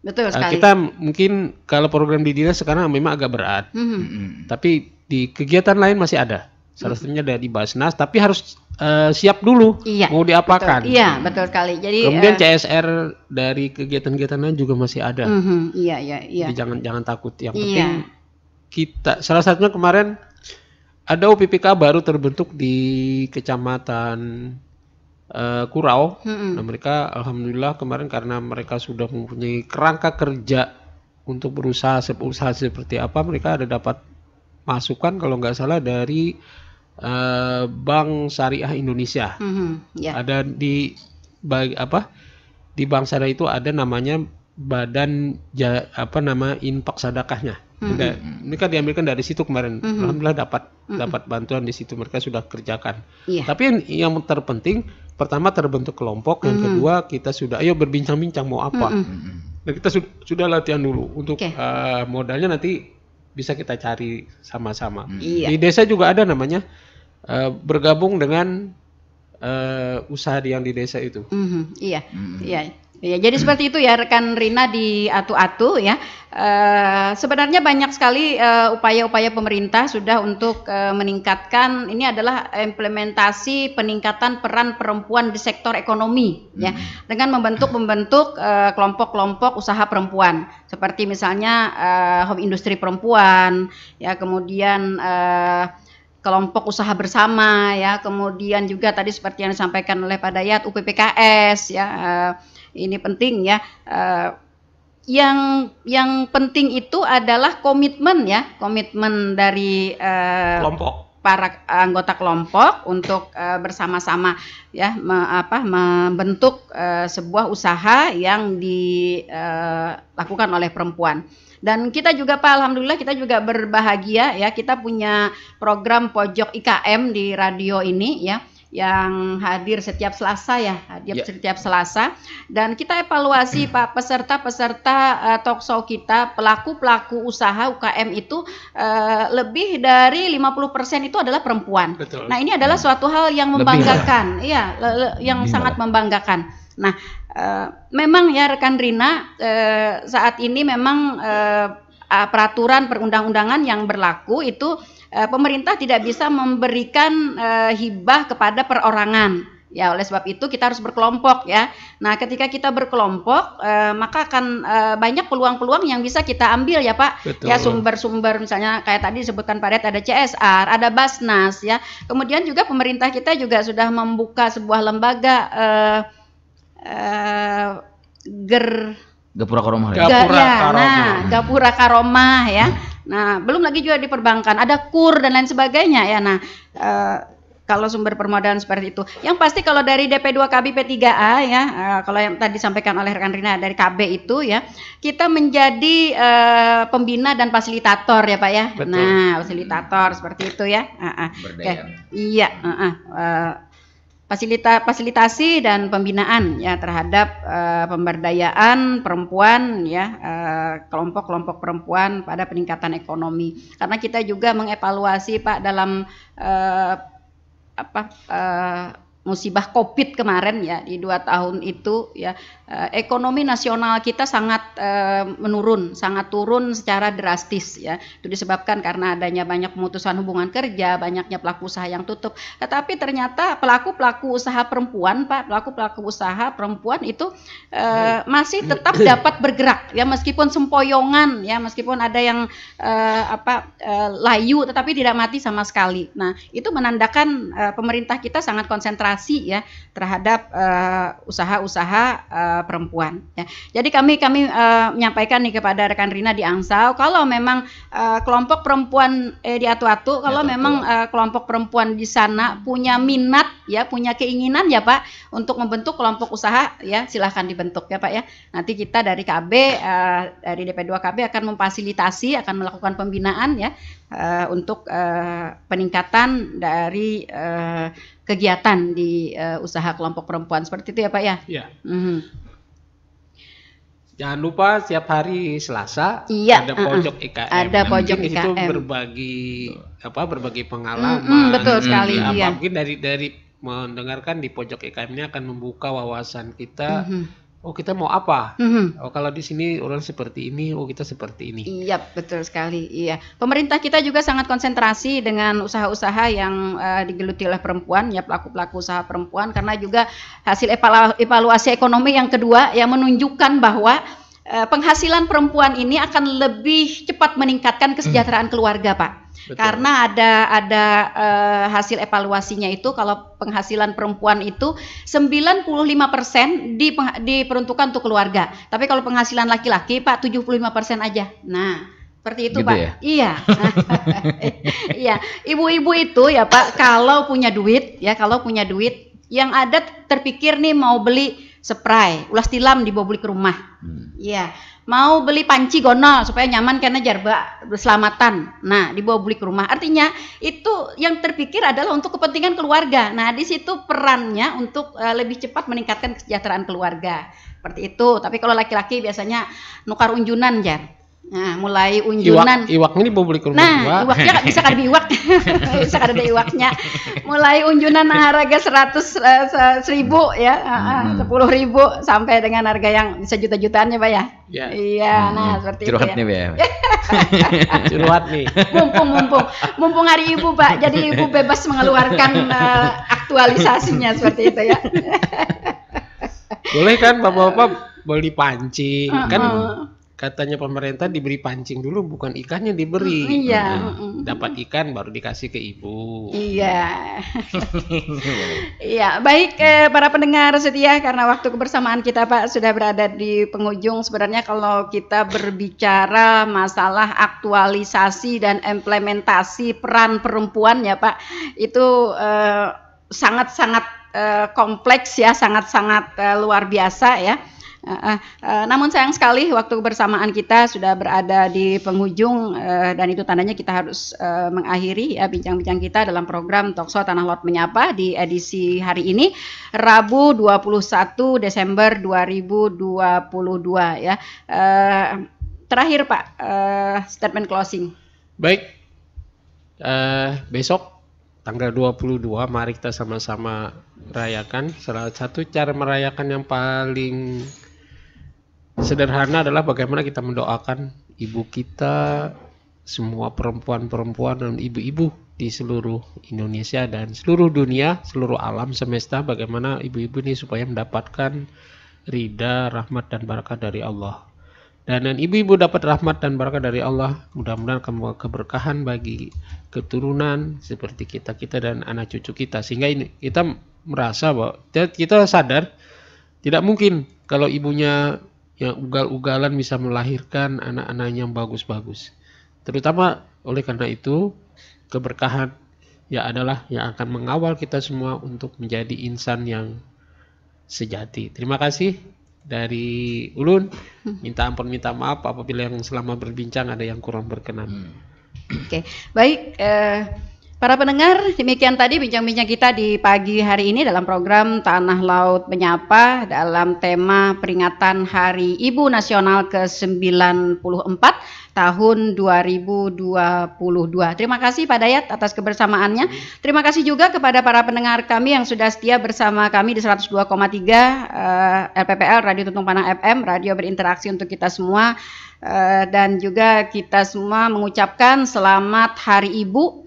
Betul nah, sekali. Kita mungkin kalau program di dinas sekarang memang agak berat. -hmm. Tapi di kegiatan lain masih ada. Salah satunya dari Basnas, tapi harus Uh, siap dulu iya, mau diapakan. Betul, iya betul sekali. Jadi kemudian uh, eh, CSR dari kegiatan-kegiatannya juga masih ada. Uh mhm, -huh, iya iya iya. Jadi jangan jangan takut. Yang iya. penting kita salah satunya kemarin ada UPPK baru terbentuk di kecamatan uh, Kurau. Mm Nah mereka alhamdulillah kemarin karena mereka sudah mempunyai kerangka kerja untuk berusaha usaha seperti apa mereka ada dapat masukan kalau nggak salah dari uh, Bank Syariah Indonesia. Mm-hmm, yeah. Ada di bag, apa di Bank Syariah itu ada namanya Badan ja, apa nama Impak Sadakahnya. Mm-hmm. ini kan diambilkan dari situ kemarin. Mm-hmm. Alhamdulillah dapat mm-hmm. dapat bantuan di situ mereka sudah kerjakan. Yeah. Tapi yang, yang terpenting pertama terbentuk kelompok, yang mm-hmm. kedua kita sudah ayo berbincang-bincang mau apa. Mm-hmm. Nah, kita sudah, sudah latihan dulu untuk okay. uh, eh, modalnya nanti bisa kita cari sama-sama. Hmm. Iya. Di desa juga ada namanya uh, bergabung dengan uh, usaha yang di desa itu. Mm -hmm, iya, mm -hmm. iya. Ya, jadi seperti itu ya rekan Rina di Atu-Atu ya. E, sebenarnya banyak sekali eh, upaya-upaya e, pemerintah sudah untuk e, meningkatkan ini adalah implementasi peningkatan peran perempuan di sektor ekonomi ya, hmm. ya dengan membentuk membentuk kelompok-kelompok usaha perempuan seperti misalnya home industri perempuan ya kemudian kelompok usaha bersama ya kemudian juga tadi seperti yang disampaikan oleh Pak Dayat UPPKS ya ini penting ya. Uh, yang yang penting itu adalah komitmen ya, komitmen dari uh, kelompok para anggota kelompok untuk uh, bersama-sama ya me, apa membentuk uh, sebuah usaha yang dilakukan oleh perempuan. Dan kita juga Pak alhamdulillah kita juga berbahagia ya kita punya program pojok IKM di radio ini ya yang hadir setiap Selasa ya, hadir yeah. setiap Selasa dan kita evaluasi Pak peserta-peserta uh, eh, talkshow kita, pelaku-pelaku usaha UKM itu uh, lebih dari 50% itu adalah perempuan. Betul. Nah, ini adalah ya. suatu hal yang membanggakan, lebih, ya, yang lebih sangat malah. membanggakan. Nah, uh, memang ya rekan Rina uh, saat ini memang uh, peraturan perundang-undangan yang berlaku itu Eh, pemerintah tidak bisa memberikan uh, hibah kepada perorangan. Ya, oleh sebab itu kita harus berkelompok ya. Nah, ketika kita berkelompok, eh, maka akan eh, banyak peluang-peluang yang bisa kita ambil ya, Pak. Betul. Ya, sumber-sumber misalnya kayak tadi disebutkan Pak Red ada CSR, ada Basnas ya. Kemudian juga pemerintah kita juga sudah membuka sebuah lembaga eh, eh, ger Gapura Karomah. Ya. Gapura ya. Karomah. Nah, Gapura Karomah ya. Hmm. Nah, belum lagi juga di perbankan ada kur dan lain sebagainya ya. Nah, e, kalau sumber permodalan seperti itu. Yang pasti kalau dari DP2 KB P3A ya, e, kalau yang tadi disampaikan oleh rekan Rina dari KB itu ya, kita menjadi e, pembina dan fasilitator ya, Pak ya. Betul. Nah, fasilitator seperti itu ya. Ah, ah. Iya, ah, Fasilita, fasilitasi dan pembinaan ya terhadap uh, pemberdayaan perempuan ya kelompok eh, kelompok-kelompok perempuan pada peningkatan ekonomi. Karena kita juga mengevaluasi Pak dalam uh, apa uh, musibah Covid kemarin ya di dua tahun itu ya Eh, ekonomi nasional kita sangat eh, menurun, sangat turun secara drastis ya. Itu disebabkan karena adanya banyak pemutusan hubungan kerja, banyaknya pelaku usaha yang tutup. Tetapi ternyata pelaku-pelaku usaha perempuan, Pak, pelaku-pelaku usaha perempuan itu eh, masih tetap dapat bergerak ya meskipun sempoyongan ya, meskipun ada yang apa layu tetapi tidak mati sama sekali. Nah, itu menandakan pemerintah kita sangat konsentrasi ya terhadap usaha-usaha perempuan. Ya. Jadi kami kami uh, menyampaikan nih kepada rekan Rina di Angsau, kalau memang uh, kelompok perempuan eh, di Atu-Atu, kalau ya, memang uh, kelompok perempuan di sana punya minat ya, punya keinginan ya Pak untuk membentuk kelompok usaha ya, silahkan dibentuk ya Pak ya. Nanti kita dari KB uh, dari DP2 KB akan memfasilitasi, akan melakukan pembinaan ya uh, untuk uh, peningkatan dari uh, kegiatan di uh, usaha kelompok perempuan seperti itu ya Pak ya? Iya. Mm -hmm. Jangan lupa setiap hari Selasa iya, ada pojok uh, IKM. Ada nah, pojok IKM. Itu berbagi betul. apa berbagi pengalaman. Mm, mm, betul nah, sekali. Mm, iya. Mungkin dari dari mendengarkan di pojok IKM ini akan membuka wawasan kita. Mm -hmm oh kita mau apa? Mm-hmm. Oh kalau di sini orang seperti ini, oh kita seperti ini. Iya betul sekali. Iya pemerintah kita juga sangat konsentrasi dengan usaha-usaha yang uh, digeluti oleh perempuan, ya pelaku-pelaku usaha perempuan karena juga hasil evaluasi ekonomi yang kedua yang menunjukkan bahwa Eh, penghasilan perempuan ini akan lebih cepat meningkatkan hmm. kesejahteraan hmm. keluarga, Pak. Betul. Karena ada ada uh, hasil evaluasinya itu kalau penghasilan perempuan itu 95% di diperuntukkan untuk keluarga. Tapi kalau penghasilan laki-laki Pak 75% aja. Nah, seperti itu gitu Pak. Ya? Iya. iya, ibu-ibu itu ya Pak kalau punya duit ya, kalau punya duit yang ada terpikir nih mau beli spray, ulas tilam dibawa beli ke rumah. Hmm. Iya. mau beli panci gonol supaya nyaman karena jarba keselamatan. Nah, dibawa beli ke rumah. Artinya itu yang terpikir adalah untuk kepentingan keluarga. Nah, di situ perannya untuk uh, lebih cepat meningkatkan kesejahteraan keluarga. Seperti itu. Tapi kalau laki-laki biasanya nukar unjunan, Jar Nah, mulai unjunan. Iwak, iwaknya di publik Nah, iwak. iwaknya bisa kan iwak. bisa kada ada iwaknya. Mulai unjunan harga seratus uh, seribu ya, ah, ah, hmm. sepuluh hmm. ribu sampai dengan harga yang bisa juta-jutaan ya, Pak ya. ya. Iya, hmm. nah seperti Curuhat itu. Ya. Nih, ya. curhat nih. Mumpung mumpung mumpung hari Ibu, Pak. Jadi Ibu bebas mengeluarkan uh, aktualisasinya seperti itu ya. Boleh kan Bapak-bapak beli panci, uh -uh. kan katanya pemerintah diberi pancing dulu bukan ikannya diberi. Mm, iya. dapat ikan baru dikasih ke ibu. Iya. iya, baik eh, para pendengar setia karena waktu kebersamaan kita Pak sudah berada di penghujung sebenarnya kalau kita berbicara masalah aktualisasi dan implementasi peran perempuan ya Pak itu eh, sangat-sangat eh, eh, kompleks ya, sangat-sangat eh, luar biasa ya. Eh, namun sayang sekali waktu bersamaan kita sudah berada di penghujung uh, dan itu tandanya kita harus uh, mengakhiri ya bincang-bincang kita dalam program Tokso Tanah Lot Menyapa di edisi hari ini Rabu 21 Desember 2022 ya. Uh, terakhir Pak uh, statement closing. Baik. Uh, besok tanggal 22 mari kita sama-sama rayakan salah satu cara merayakan yang paling sederhana adalah bagaimana kita mendoakan ibu kita, semua perempuan-perempuan dan ibu-ibu di seluruh Indonesia dan seluruh dunia, seluruh alam semesta bagaimana ibu-ibu ini supaya mendapatkan ridha, rahmat dan barakah dari Allah. Dan ibu-ibu dapat rahmat dan barakah dari Allah, mudah-mudahan keberkahan bagi keturunan seperti kita-kita dan anak cucu kita sehingga ini kita merasa bahwa kita sadar tidak mungkin kalau ibunya yang ugal-ugalan bisa melahirkan anak-anak yang bagus-bagus. Terutama oleh karena itu, keberkahan ya adalah yang akan mengawal kita semua untuk menjadi insan yang sejati. Terima kasih dari Ulun. Minta ampun, minta maaf apabila yang selama berbincang ada yang kurang berkenan. Hmm. Oke, okay. baik. Uh... Para pendengar, demikian tadi bincang-bincang kita di pagi hari ini dalam program Tanah Laut Menyapa dalam tema peringatan Hari Ibu Nasional ke-94 tahun 2022. Terima kasih Pak Dayat atas kebersamaannya. Terima kasih juga kepada para pendengar kami yang sudah setia bersama kami di 102,3 uh, LPPL Radio Tutung Panah FM, radio berinteraksi untuk kita semua. Eh, dan juga kita semua mengucapkan selamat Hari Ibu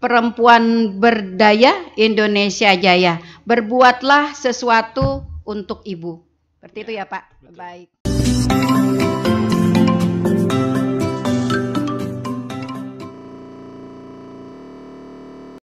perempuan berdaya Indonesia jaya. Berbuatlah sesuatu untuk ibu. Seperti ya, itu ya Pak. Betul. Baik.